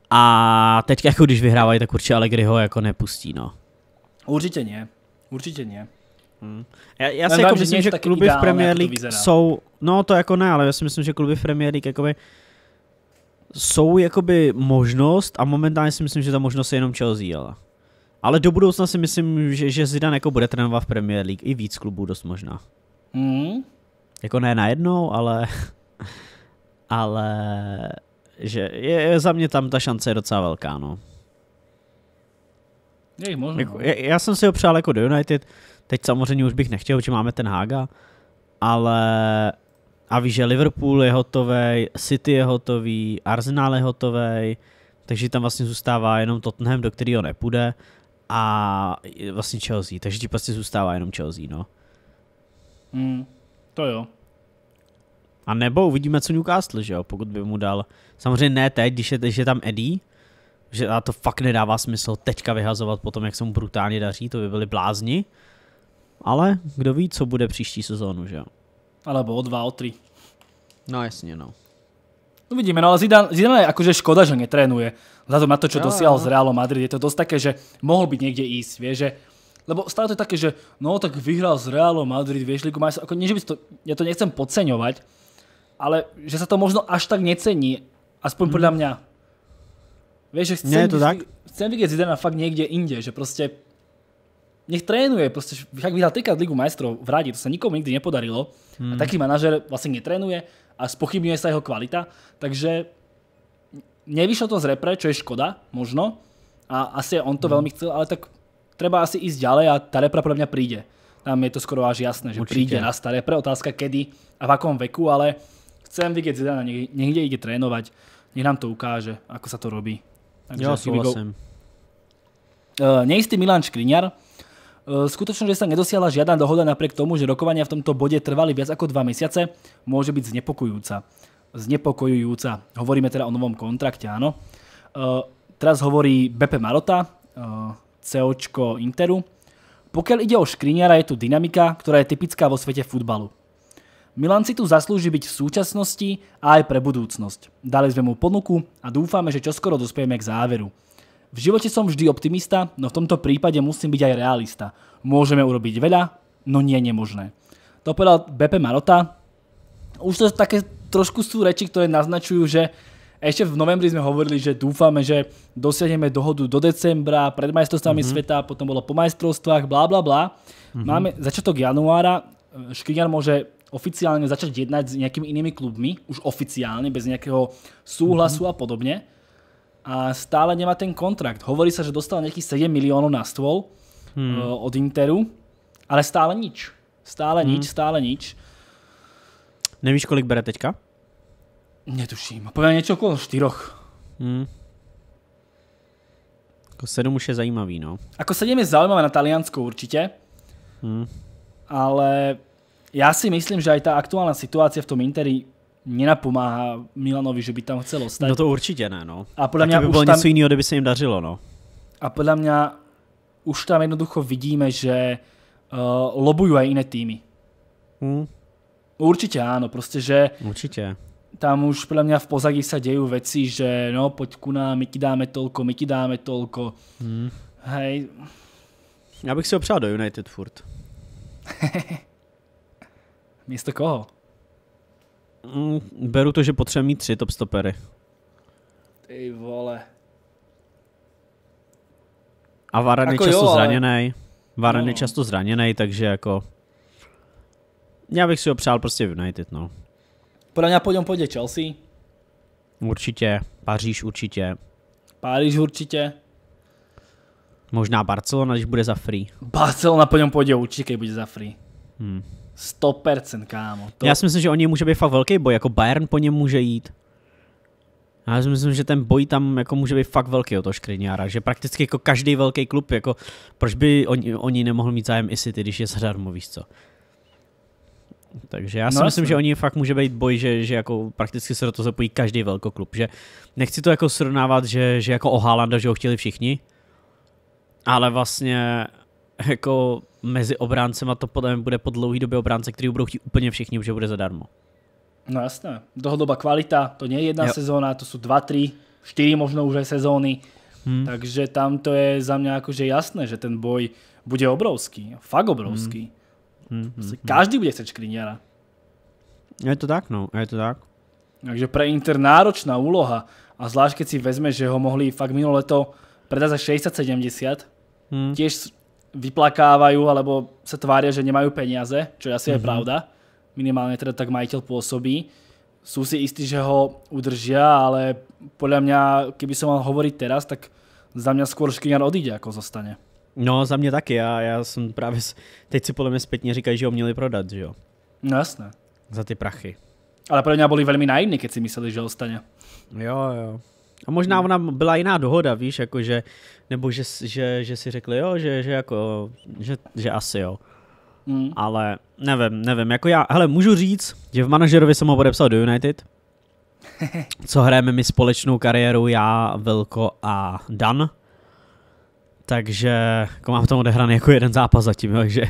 A teď jako když vyhrávají, tak určitě Allegriho jako nepustí, no. Určitě ne, určitě ne. Hmm. Já, já si jako myslím, že, kluby v Premier jako League jsou, no to jako ne, ale já si myslím, že kluby v Premier League jako by jsou jakoby možnost a momentálně si myslím, že ta možnost je jenom Chelsea, ale. Ale do budoucna si myslím, že, že Zidane jako bude trénovat v Premier League i víc klubů dost možná. Mm. Jako ne najednou, ale ale že je, za mě tam ta šance je docela velká, no. Je možná. Jako, no. já, já jsem si ho přál jako do United, teď samozřejmě už bych nechtěl, že máme ten Haga, ale a víš, že Liverpool je hotový, City je hotový, Arsenal je hotový, takže tam vlastně zůstává jenom Tottenham, do kterého nepůjde a vlastně Chelsea, takže ti prostě zůstává jenom Chelsea, no. Mm, to jo. A nebo uvidíme, co Newcastle, že jo, pokud by mu dal. Samozřejmě ne teď, když je, když je tam Eddie, že a to fakt nedává smysl teďka vyhazovat po tom, jak se mu brutálně daří, to by byli blázni. Ale kdo ví, co bude příští sezónu, že jo. Alebo o dva, o tri. No jasne, no. Uvidíme, no, no ale Zidane, Zidane je akože škoda, že netrénuje. Zato na to, čo jo, dosiahol jo. No. z Realu Madrid, je to dosť také, že mohol byť niekde ísť, vieš, že lebo stále to je také, že no tak vyhral z Realu Madrid, vieš, Ligu majstrov, ako nie, že by to, ja to nechcem podceňovať, ale že sa to možno až tak necení, aspoň hmm. podľa mhm. mňa. Vieš, že chcem, nie, to tak? chcem vidieť Zidane fakt niekde inde, že proste nech trénuje, proste však vyhral trikrát Ligu majstrov v rádi, to sa nikomu nikdy nepodarilo. Hmm. A taký manažer vlastne netrénuje a spochybňuje sa jeho kvalita, takže nevyšlo to z repre, čo je škoda, možno. A asi on to hmm. veľmi chcel, ale tak treba asi ísť ďalej a tá repra pre mňa príde. Tam je to skoro až jasné, že Určite. príde na staré pre otázka kedy a v akom veku, ale chcem vidieť Zidana, nech, ide, trénovať, nech nám to ukáže, ako sa to robí. Takže ja súhlasím. Uh, neistý Milan Škriňar, Eh, Skutočnosť, že sa nedosiahla žiadna dohoda napriek tomu, že rokovania v tomto bode trvali viac ako dva mesiace, môže byť znepokojujúca. Znepokojujúca. Hovoríme teda o novom kontrakte, áno. Eh, teraz hovorí Bepe Marota, eh, COčko e Interu. Pokiaľ ide o Škriniara, je tu dynamika, ktorá je typická vo svete futbalu. Milan si tu zaslúži byť v súčasnosti a aj pre budúcnosť. Dali sme mu ponuku a dúfame, že čoskoro dospejeme k záveru. V živote som vždy optimista, no v tomto prípade musím byť aj realista. Môžeme urobiť veľa, no nie nemožné. To povedal Bp Marota. Už to také trošku sú reči, ktoré naznačujú, že ešte v novembri sme hovorili, že dúfame, že dosiahneme dohodu do decembra, pred majstrovstvami mm-hmm. sveta, potom bolo po majstrovstvách, bla bla bla. Mhm. Máme začiatok januára, Škriňar môže oficiálne začať jednať s nejakými inými klubmi, už oficiálne, bez nejakého súhlasu mm-hmm. a podobne a stále nemá ten kontrakt. Hovorí sa, že dostal nejakých 7 miliónov na stôl hmm. Eh, od Interu, ale stále nič. Stále hmm. nič, stále nič. Nevíš, kolik bere teďka? Netuším. Povedal niečo okolo 4. Hmm. Jako 7 už je zajímavý, no. Ako 7 je zaujímavé na Taliansku určite, hmm. ale ja si myslím, že aj tá aktuálna situácia v tom Interi nenapomáhá Milanovi, že by tam chcel ostať. No to určitě ne, no. A podle mě by bylo tam... něco jiného, kdyby se jim dařilo, no. A podle mě už tam jednoducho vidíme, že uh, eh, lobujú aj iné týmy. Hmm. Určitě ano, prostě, že Určitě. tam už podle mě v pozadí se dějí věci, že no, pojď ku nám, my ti dáme tolko, my ti dáme tolko. Hmm. Hej. Já bych si ho přál do United furt. Místo koho? Mm, beru to, že potřebuji mít tři top stopery. Ty vole. A Varan jako je často jo, zraněný. Ale... Varan no. je často zraněný, takže jako... Já bych si ho přál prostě v United, no. Podle mě něm půjde Chelsea. Určitě. Paříž určitě. Paříž určitě. Možná Barcelona, když bude za free. Barcelona po něm půjde určitě, když bude za free. Hmm. 100%, kámo. To... Já si myslím, že o něj může být fakt velký boj, jako Bayern po něm může jít. Já si myslím, že ten boj tam jako může být fakt velký o toho Škriňára, že prakticky jako každý velký klub, jako proč by oni, oni nemohl mít zájem i City, když je zadarmo, víš co. Takže já si no, myslím, jasný. že oni fakt může být boj, že, že jako prakticky se do toho zapojí každý velký klub, že nechci to jako srovnávat, že, že jako o Haalanda, že ho chtěli všichni, ale vlastně jako mezi obráncem a to podle mě bude po dlouhý době obránce, který budou chtít úplně všichni, že bude zadarmo. No jasné. dohodoba kvalita, to není je jedna jo. sezóna, to jsou dva, tři, čtyři možno už sezóny. Hmm. Takže tam to je za mě jakože jasné, že ten boj bude obrovský. Fakt obrovský. Hmm. Hmm. hmm, hmm. Každý bude chcet škriněra. Je to tak, no. Je to tak. Takže pre Inter náročná úloha. A zvlášť, keď si vezme, že ho mohli fakt minulé leto predať za 60-70, hmm. tiež vyplakávajú alebo sa tvária, že nemajú peniaze, čo asi mm -hmm. je pravda. Minimálne teda tak majiteľ pôsobí. Sú si istí, že ho udržia, ale podľa mňa, keby som mal hovoriť teraz, tak za mňa skôr Škriňar odíde, ako zostane. No, za mňa taky. ja ja som práve teď si podľa mňa zpětně říkají, že ho měli prodať, že jo? No jasné. Za tie prachy. Ale pro mňa boli veľmi naivní, keď si mysleli, že ostane. Jo, jo. A možná hmm. ona byla jiná dohoda, víš, jako že, nebo že, že, že si řekli, jo, že, že jako, že, že asi jo. Mm. Ale nevím, nevím, jako já, hele, můžu říct, že v manažerovi jsem ho podepsal do United, co hrajeme mi společnou kariéru, já, Velko a Dan. Takže jako mám v tom odehraný jako jeden zápas zatím, jo, takže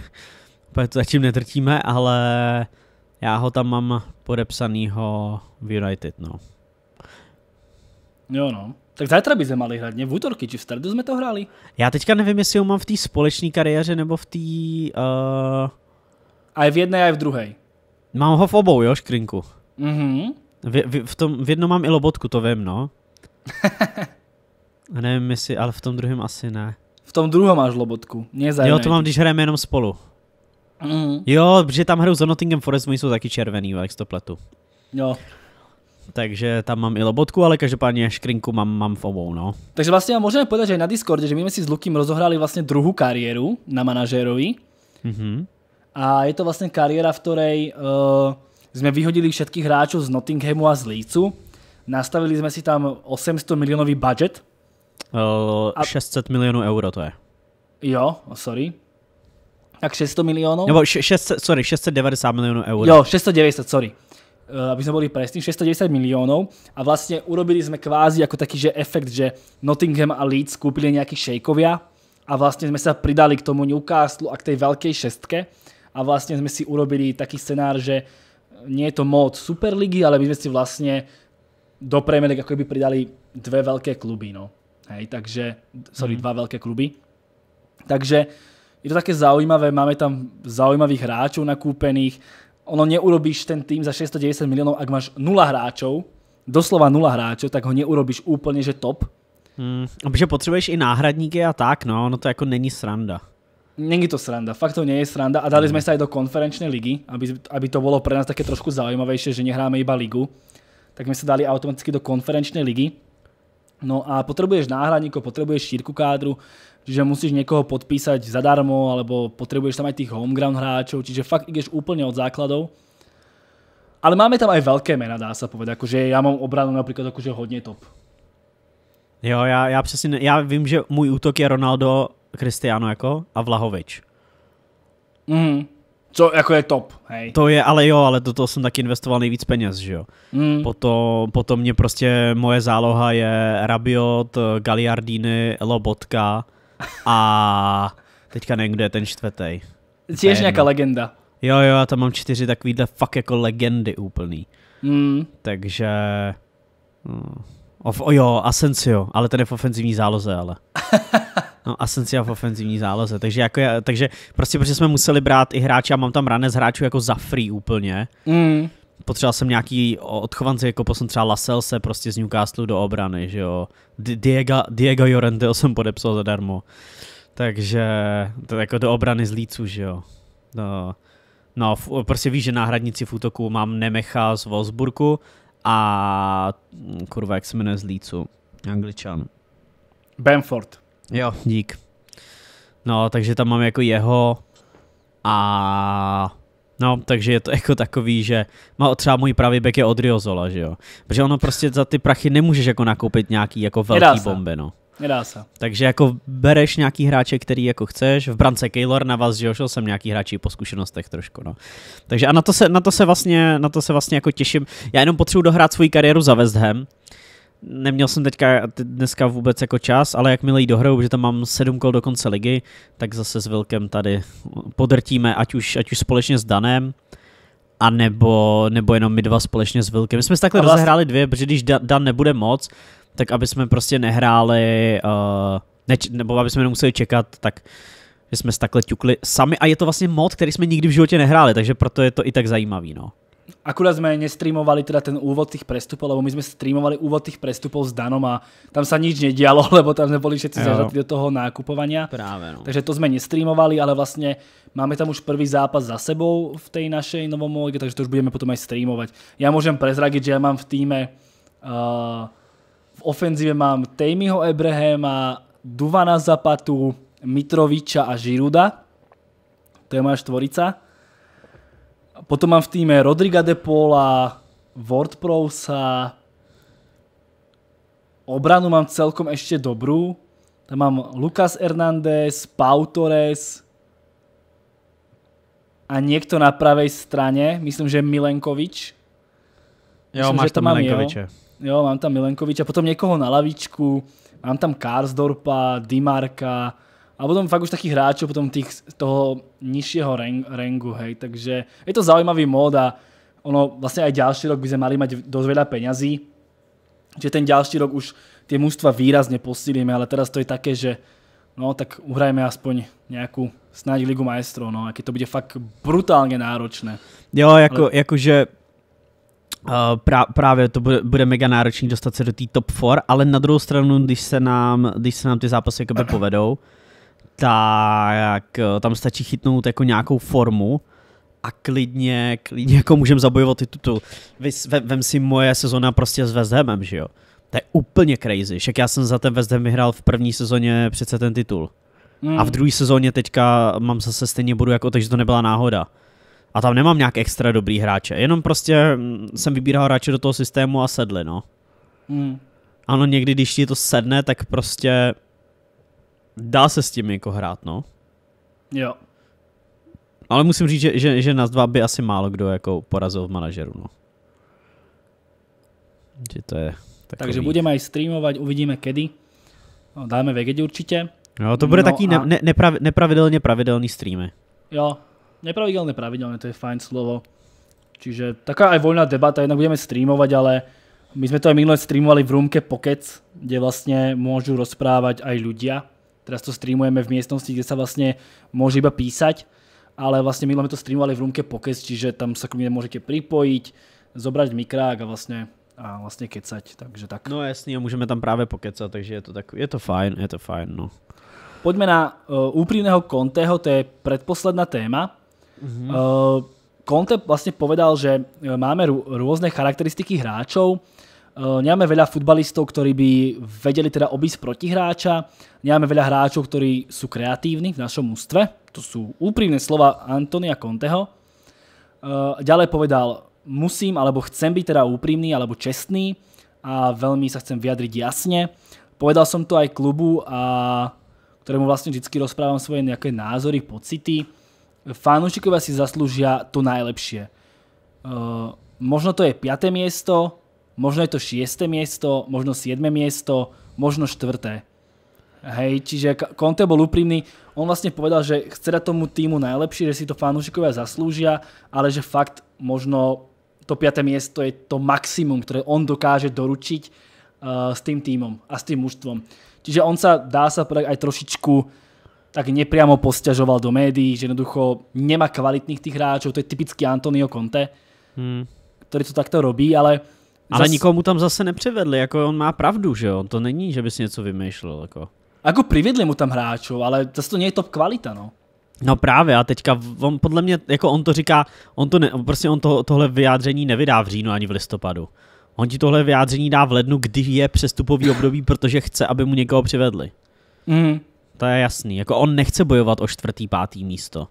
zatím netrtíme, ale já ho tam mám podepsanýho v United, no. Jo no. Tak zajtra by se mali hrát, ne? V útorky či v středu jsme to hráli. Já teďka nevím, jestli ho mám v té společné kariéře nebo v té... Uh... A je v jedné, a je v druhé. Mám ho v obou, jo, škrinku. Mhm. V, v, v, tom, v jednom mám i lobotku, to vím, no. a nevím, jestli, ale v tom druhém asi ne. V tom druhém máš lobotku, mě zajímavé. Jo, to mám, když hrajeme jenom spolu. Mm. Jo, protože tam hru za Nottingham Forest, oni jsou taky červený, jak to pletu. Jo takže tam mám i lobotku, ale každopádně škrinku mám, mám v obou, no. Takže vlastně můžeme povedať, že na Discorde, že my jsme si s Lukým rozohrali vlastně druhou kariéru na manažérovi. Mm -hmm. A je to vlastně kariéra, v ktorej uh, jsme vyhodili všetkých hráčů z Nottinghamu a z Leedsu. Nastavili jsme si tam 800 milionový budget. Uh, a... 600 milionů euro to je. Jo, sorry. Tak 600 milionů? Nebo šest, sorry, 690 milionů euro. Jo, 690, sorry. Eh, aby sme boli presní, 690 miliónov a vlastne urobili sme kvázi ako taký, že efekt, že Nottingham a Leeds kúpili nejakí šejkovia a vlastne sme sa pridali k tomu Newcastle a k tej veľkej šestke a vlastne sme si urobili taký scenár, že nie je to moc Superligy, ale my sme si vlastne do Premier League ako by pridali dve veľké kluby, no. Hej, takže, sorry, mm dva veľké kluby. Takže je to také zaujímavé, máme tam zaujímavých hráčov nakúpených, ono neurobíš ten tým za 690 miliónov, ak máš nula hráčov, doslova nula hráčov, tak ho neurobíš úplne, že top. Hmm, že potřebuješ i náhradníky a tak, no, ono to jako není sranda. Není to sranda, fakt to nie je sranda a dali hmm. No. sme sa aj do konferenčnej ligy, aby, aby to bolo pre nás také trošku zaujímavejšie, že nehráme iba ligu, tak sme sa dali automaticky do konferenčnej ligy No a potrebuješ náhradníkov, potrebuješ šírku kádru, čiže musíš niekoho podpísať zadarmo, alebo potrebuješ tam aj tých homeground hráčov, čiže fakt ideš úplne od základov. Ale máme tam aj veľké mena, dá sa povedať. Akože já mám obranu například akože hodně top. Jo, já, já přesně, já vím, že můj útok je Ronaldo, Cristiano jako a Vlahovič. Mhm. Co jako je top, hej. To je, ale jo, ale do toho jsem taky investoval nejvíc peněz, že jo. Mm. Potom, potom mě prostě, moje záloha je Rabiot, Galiardini, Lobotka a teďka nevím, kde je ten čtvrtý. Jsi nějaká legenda. Jo, jo, já tam mám čtyři takovýhle fakt jako legendy úplný. Mm. Takže... Hm. Of, oh jo, Asensio, ale ten je v ofenzivní záloze, ale. No, Asensia v ofenzivní záloze, takže, jako, takže prostě protože jsme museli brát i hráče a mám tam z hráčů jako za free úplně. Mm. Potřeboval jsem nějaký odchovanci, jako jsem třeba Lasel se prostě z Newcastle do obrany, že jo. Diego, Diego Jorente jsem podepsal zadarmo. Takže to jako do obrany z Lícu, že jo. No, no f- prostě víš, že náhradníci v útoku mám Nemecha z Wolfsburgu a kurva, jak se jmenuje z Lícu, angličan. Benford. Jo, dík. No, takže tam mám jako jeho a No, takže je to jako takový, že má třeba můj pravý back je Odriozola, že jo. Protože ono prostě za ty prachy nemůžeš jako nakoupit nějaký jako velký Nedá se. no. Nedá se. Takže jako bereš nějaký hráče, který jako chceš. V brance Keylor na vás, že jo, šel jsem nějaký hráči po zkušenostech trošku, no. Takže a na to se, na to se vlastně, na to se vlastně jako těším. Já jenom potřebuji dohrát svou kariéru za West Ham, neměl jsem teďka dneska vůbec jako čas, ale jakmile jí dohrou, že tam mám sedm kol do konce ligy, tak zase s Vilkem tady podrtíme, ať už, ať už společně s Danem, a nebo, nebo jenom my dva společně s Vilkem. My jsme si takhle vlastně... rozehráli dvě, protože když Dan nebude moc, tak aby jsme prostě nehráli, uh, neč- nebo aby jsme nemuseli čekat, tak že jsme si takhle ťukli sami a je to vlastně mod, který jsme nikdy v životě nehráli, takže proto je to i tak zajímavý, no akurát sme nestreamovali teda ten úvod tých prestupov, lebo my sme streamovali úvod tých prestupov s Danom a tam sa nič nedialo, lebo tam sme boli všetci zažatí do toho nákupovania. Práve, no. Takže to sme nestreamovali, ale vlastne máme tam už prvý zápas za sebou v tej našej novom lige, takže to už budeme potom aj streamovať. Ja môžem prezradiť, že ja mám v týme uh, v ofenzíve mám Tejmiho Ebrehema, Duvana Zapatu, Mitroviča a Žiruda. To je moja štvorica. Potom mám v týme Rodriga de Paula, Wordprousa, obranu mám celkom ešte dobrú. Tam mám Lucas Hernández, Pau Torres a niekto na pravej strane, myslím, že Milenkovič. Jo, myslím, máš že tam Milenkoviče. jo. jo, mám tam Milenkoviča, potom niekoho na lavičku, mám tam Karsdorpa, Dimarka, a potom fakt už takých hráčů, potom tých, toho nižšieho rangu, hej, takže je to zaujímavý mód a ono vlastne aj ďalší rok by sme mali mať dosť veľa peňazí, že ten ďalší rok už tie mužstva výrazne posilíme, ale teraz to je také, že no tak uhrajme aspoň nějakou snáď Ligu majstrov, no, aké to bude fakt brutálne náročné. Jo, jako, ale... jakože Uh, pra, právě to bude, bude mega náročný dostat se do té top 4, ale na druhou stranu, když se nám, když se nám ty zápasy jakoby povedou, tak eh, tam stačí chytnout jako nějakou formu a klidně, klidně jako můžeme zabojovat i Vem, vem si moje sezona prostě s West Hamem, že jo? To je úplně crazy. Však já jsem za ten West Ham vyhrál v první sezóně přece ten titul. Mm. A v hmm. druhé sezóně teďka mám zase stejně budu jako, takže to nebyla náhoda. A tam nemám nějak extra dobrý hráče, jenom prostě mm, jsem vybíral hráče do toho systému a sedli, no. Mm. Ano, někdy, když ti to sedne, tak prostě dá se s tím jako hrát, no. Jo. Ale musím říct, že, že, že nás dva by asi málo kdo jako porazil v manažeru, no. Že to je takový... Takže budeme aj streamovat, uvidíme kedy. No, dáme vědět určitě. No, to bude no taký a... ne, neprav, nepravidelně pravidelný streamy. Jo, nepravidelně pravidelné, to je fajn slovo. Čiže taká aj voľná debata, jednak budeme streamovať, ale my sme to aj minule streamovali v Roomke Pockets, kde vlastne môžu rozprávať aj ľudia, teraz to streamujeme v miestnosti, kde sa vlastne môže iba písať, ale vlastne my sme to streamovali v rúmke Pokec, čiže tam sa k mne môžete pripojiť, zobrať mikrák a vlastne a vlastně kecať, takže tak. No a můžeme tam právě pokecať, takže je to tak, je to fajn, je to fajn, no. Pojďme na uh, úprimného Conteho, to je predposledná téma. Mm -hmm. uh, Conte vlastně povedal, že eh, máme rů, různé charakteristiky hráčov, Eh, nemáme veľa futbalistov, ktorí by vedeli teda obísť protihráča, nemáme veľa hráčov, ktorí sú kreatívni v našom ústve, to sú úprimné slova Antonia Conteho. Eh, ďalej povedal, musím alebo chcem byť teda úprimný alebo čestný a veľmi sa chcem vyjadriť jasne. Povedal som to aj klubu, a ktorému vlastne vždycky rozprávam svoje nejaké názory, pocity. Fanúšikovia si zaslúžia to najlepšie. Eh, možno to je piaté miesto, možno je to 6. miesto, možno 7. miesto, možno 4. Hej, čiže Conte bol úprimný, on vlastne povedal, že chce dať tomu týmu najlepší, že si to fanúšikovia zaslúžia, ale že fakt možno to 5. miesto je to maximum, ktoré on dokáže doručiť uh, s tým týmom a s tým mužstvom. Čiže on sa, dá sa povedať, aj trošičku tak nepriamo posťažoval do médií, že jednoducho nemá kvalitných tých hráčov, to je typický Antonio Conte, hmm. ktorý to takto robí, ale ale zas... nikomu tam zase nepřivedli, jako on má pravdu, že On To není, že bys něco vymýšlel, jako. jako přivedli mu tam hráčů, ale zase to není top kvalita, no. No právě a teďka on podle mě, jako on to říká, on to ne, prostě on to, tohle vyjádření nevydá v říjnu ani v listopadu. On ti tohle vyjádření dá v lednu, kdy je přestupový období, protože chce, aby mu někoho přivedli. Mm. To je jasný, jako on nechce bojovat o čtvrtý, pátý místo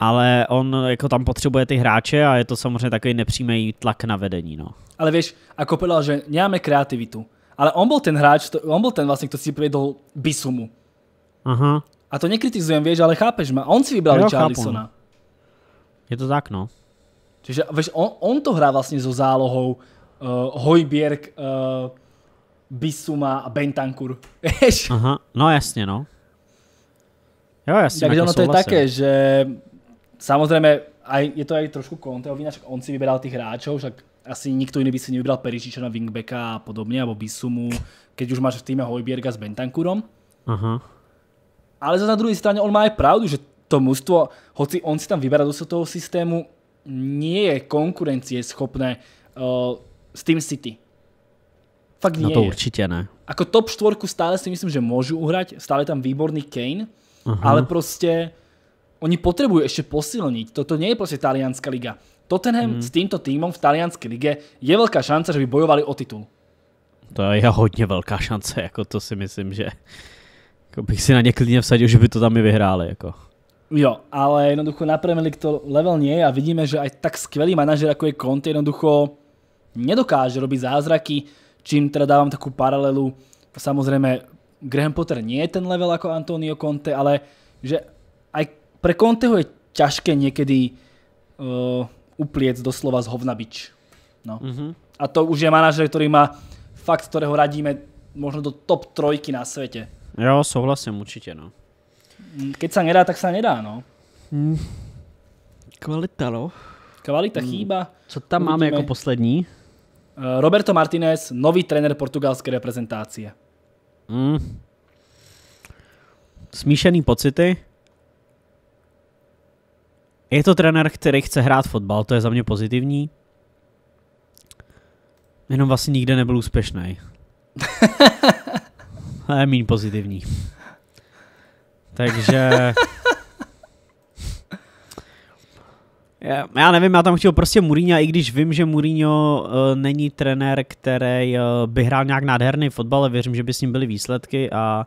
ale on jako tam potřebuje ty hráče a je to samozřejmě takový nepřímý tlak na vedení. No. Ale víš, jako povedal, že nemáme kreativitu, ale on byl ten hráč, on byl ten vlastně, kdo si přivedl Bisumu. Aha. A to nekritizujem, víš, ale chápeš ma. On si vybral Charlisona. No. Je to tak, no. Čiže víš, on, on to hrá vlastně so zálohou uh, Hojbierk, uh, Bisuma a Bentancur. Aha, no jasně, no. Jo, jasně. Takže ono to je také, že Samozrejme, aj, je to aj trošku Conteho vina, však on si vyberal tých hráčov, však asi nikto iný by si nevybral Perišiča na wingbacka a podobne, alebo Bisumu, keď už máš v týme Hojbierga s Bentankurom. Uh-huh. Ale za druhej strane on má aj pravdu, že to mužstvo, hoci on si tam vyberá do toho systému, nie je konkurencie schopné uh, eh, s tým City. Fakt no nie no to je. určite ne. Ako top štvorku stále si myslím, že môžu uhrať, stále tam výborný Kane, uh-huh. ale proste oni potrebujú ešte posilniť. Toto nie je proste talianská liga. Tottenham mhm. s týmto týmom v talianské lige je velká šance, že by bojovali o titul. To je hodně velká šance, jako to si myslím, že jako bych si na ne klidne vsadil, že by to tam i vyhráli. Jako. Jo, ale jednoducho na Premier League to level nie je a vidíme, že aj tak skvělý manažer jako je Conte jednoducho nedokáže robiť zázraky, čím teda dávam takú paralelu. Samozrejme, Graham Potter nie je ten level ako Antonio Conte, ale že Pre Conteho je ťažké niekedy uh, upliec doslova z hovna bič. No. Mm-hmm. A to už je manažer, ktorý má fakt, ktorého radíme možno do top trojky na svete. Jo, souhlasím určite, no. Mm, keď sa nedá, tak sa nedá, no. Mm. Kvalita, no. Kvalita, mm. chýba. Co tam Uvidíme. máme jako poslední? E, Roberto Martinez, nový trenér portugalské reprezentácie. Mm. Smíšený pocity? Je to trenér, který chce hrát fotbal, to je za mě pozitivní. Jenom vlastně nikde nebyl úspěšný. Ale je méně pozitivní. Takže... Já, já nevím, já tam chtěl prostě Mourinho, i když vím, že Mourinho uh, není trenér, který uh, by hrál nějak nádherný fotbal, ale věřím, že by s ním byly výsledky a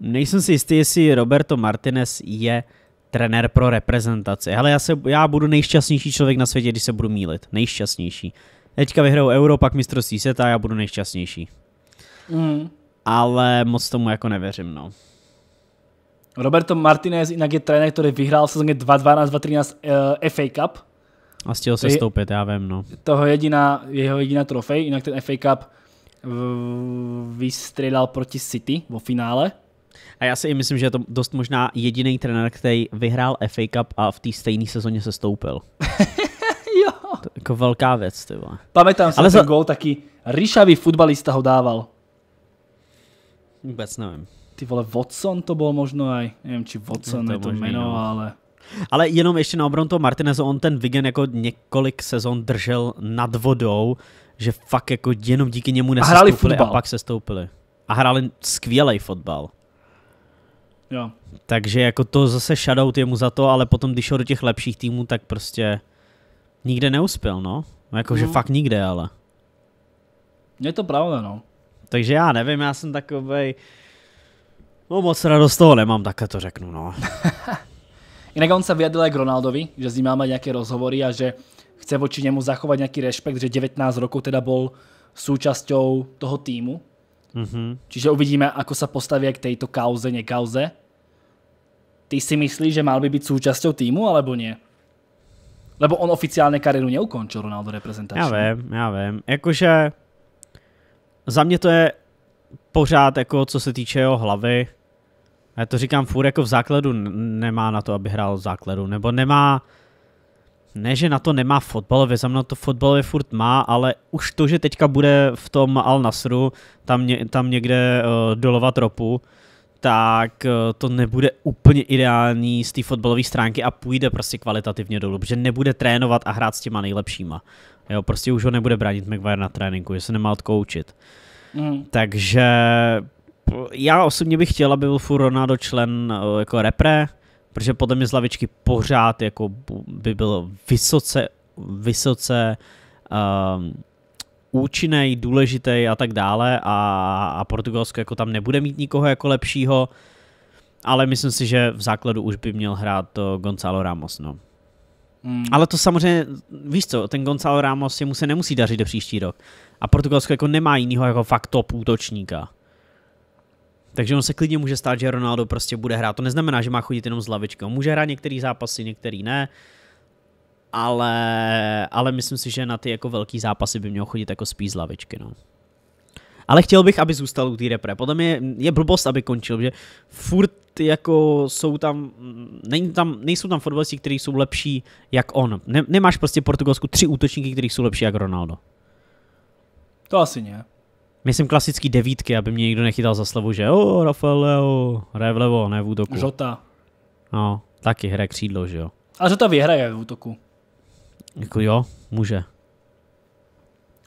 nejsem si jistý, jestli Roberto Martinez je uh, trenér pro reprezentaci. Ale já, se, já budu nejšťastnější člověk na světě, když se budu mílit. Nejšťastnější. Teďka vyhrajou euro, pak mistrovství světa a já budu nejšťastnější. Mm. Ale moc tomu jako nevěřím, no. Roberto Martinez jinak je trenér, který vyhrál 2 sezóně 2012-2013 uh, FA Cup. A stihl se stoupit, já vím, no. Toho jediná, jeho jediná trofej, jinak ten FA Cup vystřelal proti City vo finále. A já si i myslím, že je to dost možná jediný trenér, který vyhrál FA Cup a v té stejné sezóně se stoupil. jo. To jako velká věc, ty vole. Pamětám si Ale ten za... gol taky ryšavý futbalista ho dával. Vůbec nevím. Ty vole, Watson to byl možno aj, nevím, či Watson hmm, je to, je to jméno, no. ale... Ale jenom ještě na obranu toho Martineza, on ten Vigen jako několik sezon držel nad vodou, že fakt jako jenom díky němu nesestoupili a, a pak se stoupili. A hráli skvělý fotbal. Jo. Takže jako to zase shoutout týmu za to, ale potom když šel do těch lepších týmů, tak prostě nikde neuspěl, no. Jako, no. že fakt nikde, ale. Je to pravda, no. Takže já nevím, já jsem takovej... No moc radost toho nemám, tak to řeknu, no. Jinak on se vyjadil k Ronaldovi, že s ním máme nějaké rozhovory a že chce voči němu zachovat nějaký respekt, že 19 roku teda byl součástí toho týmu, Mm-hmm. Čiže uvidíme, ako sa postaví k tejto kauze, nekauze. Ty si myslíš, že mal by byť súčasťou týmu, alebo nie? Lebo on oficiálne kariéru neukončil Ronaldo reprezentačně. Já vím, já vím. Jakože za mě to je pořád jako co se týče jeho hlavy. Já to říkám furt jako v základu nemá na to, aby hrál v základu. Nebo nemá, ne, že na to nemá fotbalově za mnou to fotbalově furt má, ale už to, že teďka bude v tom Al Nasru, tam, ně, tam někde uh, eh, dolovat ropu, tak uh, to nebude úplně ideální z té fotbalové stránky a půjde prostě kvalitativně dolů, protože nebude trénovat a hrát s těma nejlepšíma. Jo, prostě už ho nebude bránit McGuire na tréninku, že se nemá odkoučit. Mm. Takže já osobně bych chtěl, aby byl furt Ronaldo člen uh, eh, jako repre, protože podle mě z lavičky pořád jako by bylo vysoce, vysoce um, ehm, účinný, důležitý a tak dále a, a Portugalsko jako tam nebude mít nikoho jako lepšího, ale myslím si, že v základu už by měl hrát to eh, Gonzalo Ramos, no. Hmm. Ale to samozřejmě, víš co, ten Gonzalo Ramos jemu se nemusí dařit do příští rok. A Portugalsko jako nemá jinýho jako fakt top útočníka. Takže on se klidně může stát, že Ronaldo prostě bude hrát. To neznamená, že má chodit jenom z lavičky. On může hrát některý zápasy, některý ne. Ale, ale myslím si, že na ty jako velký zápasy by měl chodit jako spíš z lavičky. No. Ale chtěl bych, aby zůstal u té repre. Podle mě je blbost, aby končil, že furt jako jsou tam, není tam nejsou tam fotbalisti, kteří jsou lepší jak on. Ne, nemáš prostě v Portugalsku tři útočníky, kteří jsou lepší jak Ronaldo. To asi ne. Myslím klasický devítky, aby mě nikdo nechytal za slovu, že jo, Rafael Leo, hraje vlevo, ne v útoku. Žota. No, taky hraje křídlo, že jo. A Žota vyhraje v útoku. Jako jo, může.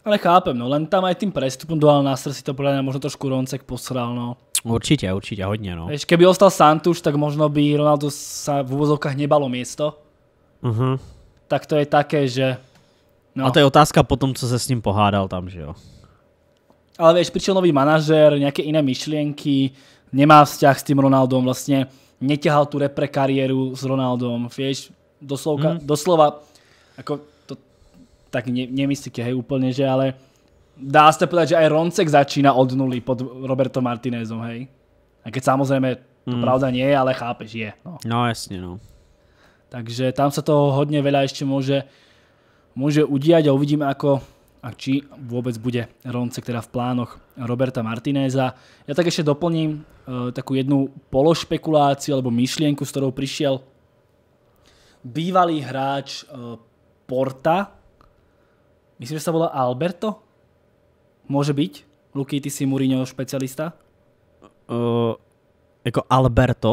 Ale chápem, no, len tam aj tým prestupom do Alnastr si to podľa mňa možno trošku Roncek posral, no. Určite, určite, hodně, no. Vieš, keby ostal Santuš, tak možno by Ronaldo sa v úvozovkách nebalo miesto. Uh mhm. -huh. Tak to je také, že... No. A to je otázka po tom, co se s ním pohádal tam, že jo. Ale vieš, prišiel nový manažér, nejaké iné myšlienky, nemá vzťah s tým Ronaldom, vlastne neťahal tú repre kariéru s Ronaldom, vieš, doslovka, mm. doslova, ako to tak ne, nemyslíte, hej, úplne, že ale dá sa povedať, že aj Roncek začína od nuly pod Roberto Martinezom, hej. A keď samozrejme to mm. pravda nie je, ale chápeš, je. No, no jasne, no. Takže tam sa toho hodne veľa ešte môže, môže udiať a uvidíme, ako a či vôbec bude Ronce teda v plánoch Roberta Martinéza. Ja tak ešte doplním e, eh, takú jednu pološpekuláciu alebo myšlienku, s ktorou prišiel bývalý hráč eh, Porta, myslím, že sa volá Alberto? Môže byť? Luky, ty si Mourinho špecialista? Uh, eh, jako Alberto?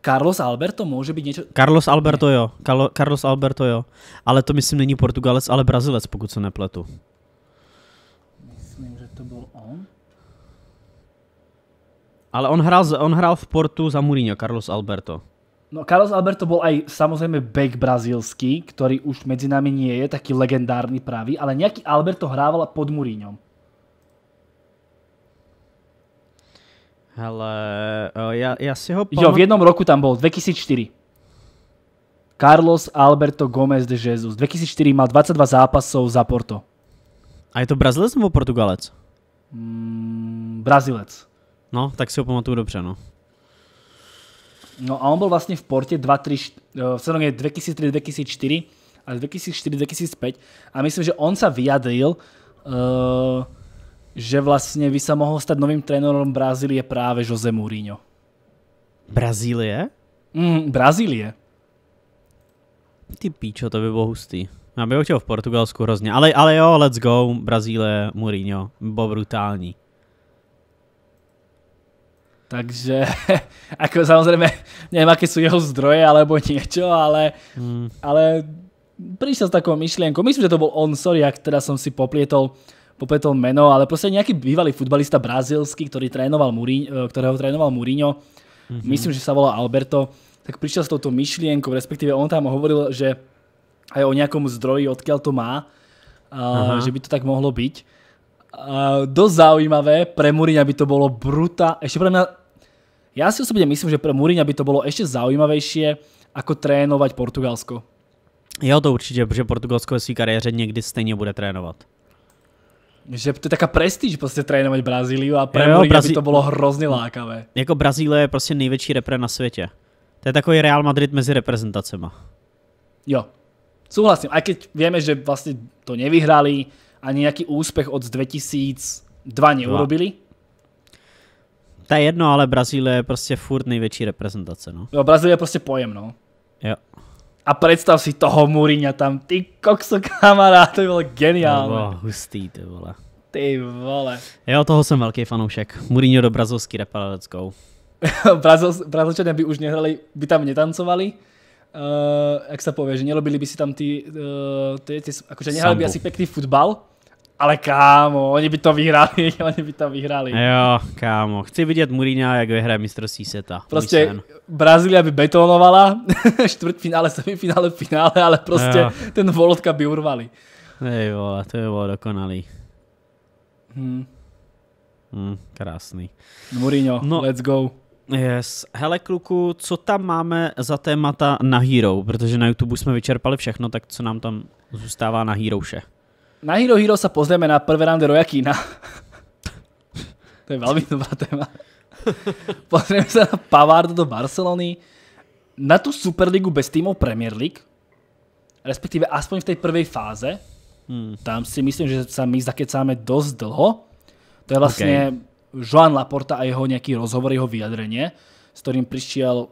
Carlos Alberto může být něco... Carlos Alberto ne. jo, Carlo, Carlos Alberto jo, ale to myslím není Portugalec, ale Brazilec, pokud se nepletu. Ale on hral, on hral v Portu za Mourinho, Carlos Alberto. No Carlos Alberto bol aj samozrejme back brazílsky, ktorý už medzi nami nie je, taký legendárny pravý, ale nejaký Alberto hrával pod Mourinho. Hele, ja, ja si ho pamat... Jo, v jednom roku tam bol, 2004. Carlos Alberto Gomez de Jesus. 2004 mal 22 zápasov za Porto. A je to Brazilec nebo Portugalec? Mm, Brazilec. No, tak si ho pamatuju dobře, no. No a on byl vlastně v portě 2, 3, eh, v sezóně 2003, 2004 a 2004, 2005 a myslím, že on sa vyjadril, eh, že vlastně by sa mohol stať novým trénerom Brazílie práve Jose Mourinho. Brazílie? Mm, Brazílie. Ty píčo, to by bylo hustý. Já bych ho chtěl v Portugalsku hrozně, ale, ale jo, let's go, Brazílie, Mourinho, bo brutální. Takže, jako samozřejmě nevím, jaké jsou jeho zdroje alebo něco, ale, hmm. ale přišel s takou myšlenkou. Myslím, že to byl on, sorry, jak teda jsem si poplietol, popletol meno, ale prostě nějaký bývalý futbalista brazilský, který trénoval Mourinho, eh, kterého trénoval Mourinho, hmm myslím, že se volal Alberto, tak přišel s touto myšlienkou, respektive on tam hovoril, že aj o nějakom zdroji, odkiaľ to má, Aha. že by to tak mohlo byť. Uh, eh, dosť zaujímavé, pre Múriňa by to bolo bruta, ešte pre mňa, ja si osobne myslím, že pre Múriňa by to bolo ešte zaujímavejšie, ako trénovať Portugalsko. Jo, to určite, že Portugalsko ve své kariéře niekdy stejně bude trénovať. Že to je taká prestíž prostě trénovať Brazíliu a pro Brazí... by to bylo hrozně lákavé. Jako Brazílie je prostě největší repre na světě. To je takový Real Madrid mezi reprezentacema. Jo, souhlasím. A keď vieme, že vlastně to nevyhrali, a nejaký úspech od 2002 neurobili. To je jedno, ale Brazílie je prostě furt největší reprezentace, no. Jo, Brazílie je prostě pojem, no. Jo. A představ si toho Muriňa tam, ty kokso kamarád, to bylo geniální. To bylo hustý, ty vole. Ty vole. Jo, toho jsem velký fanoušek. Mourinho do brazilský repre, let's go. Brazilčané by už nehrali, by tam netancovali, uh, jak se pově, že nelobili by si tam ty, uh, ty, ty, akože nehrali by asi pěkný futbal, ale kámo, oni by to vyhráli, oni by to vyhráli. Jo, kámo, chci vidět Mourinho, jak vyhraje mistrovství světa. Prostě Brazília by betonovala, čtvrtfinále, semifinále, finále, ale prostě jo. ten Volotka by urvali. Hej vole, to je bylo dokonalý. Hmm. Hmm, krásný. Mourinho, no, let's go. Yes. Hele, kluku, co tam máme za témata na Hero? Protože na YouTube jsme vyčerpali všechno, tak co nám tam zůstává na vše? Na Hero Hero sa pozrieme na prvé rande Rojakína. to je velmi dobrá téma. pozrieme se na Pavardu do Barcelony, na tu Superligu bez týmu Premier League, respektive aspoň v té první fáze. Hmm. Tam si myslím, že se my zakecáme dost dlho. To je vlastně. okay Joan Laporta a jeho nejaký rozhovor, jeho vyjadrenie, s ktorým prišiel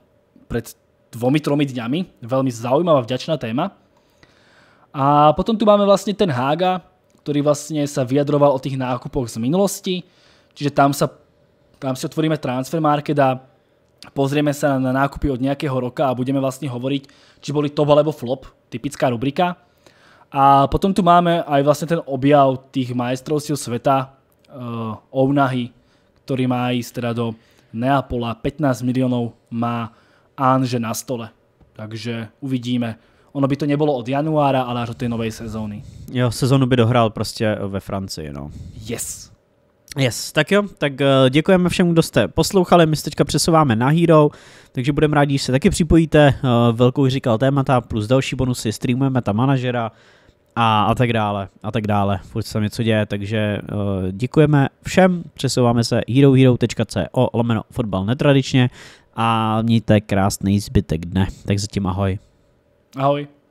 pred dvomi, tromi dňami. Veľmi zaujímavá, vďačná téma. A potom tu máme vlastne ten Haga, ktorý vlastne sa vyjadroval o tých nákupoch z minulosti, čiže tam sa tam si otvoríme transfer market a pozrieme sa na nákupy od nejakého roka a budeme vlastne hovoriť, či boli top alebo flop, typická rubrika. A potom tu máme aj vlastne ten objav tých majstrovstiev sveta, uh, eh, Ounahy, ktorý má ísť teda do Neapola. 15 miliónov má Anže na stole. Takže uvidíme. Ono by to nebylo od januára, ale až od tej nové sezóny. Jo, sezónu by dohrál prostě ve Francii, no. Yes. Yes, tak jo, tak eh, děkujeme všem, kdo jste poslouchali, my se teďka přesouváme na Hero, takže budeme rádi, když se taky připojíte, eh, velkou říkal témata plus další bonusy, streamujeme tam manažera, a, a tak dále, a tak dále. Furt se něco děje, takže uh, děkujeme všem, přesouváme se herohero.co lomeno fotbal netradičně a mějte krásný zbytek dne. Tak zatím ahoj. Ahoj.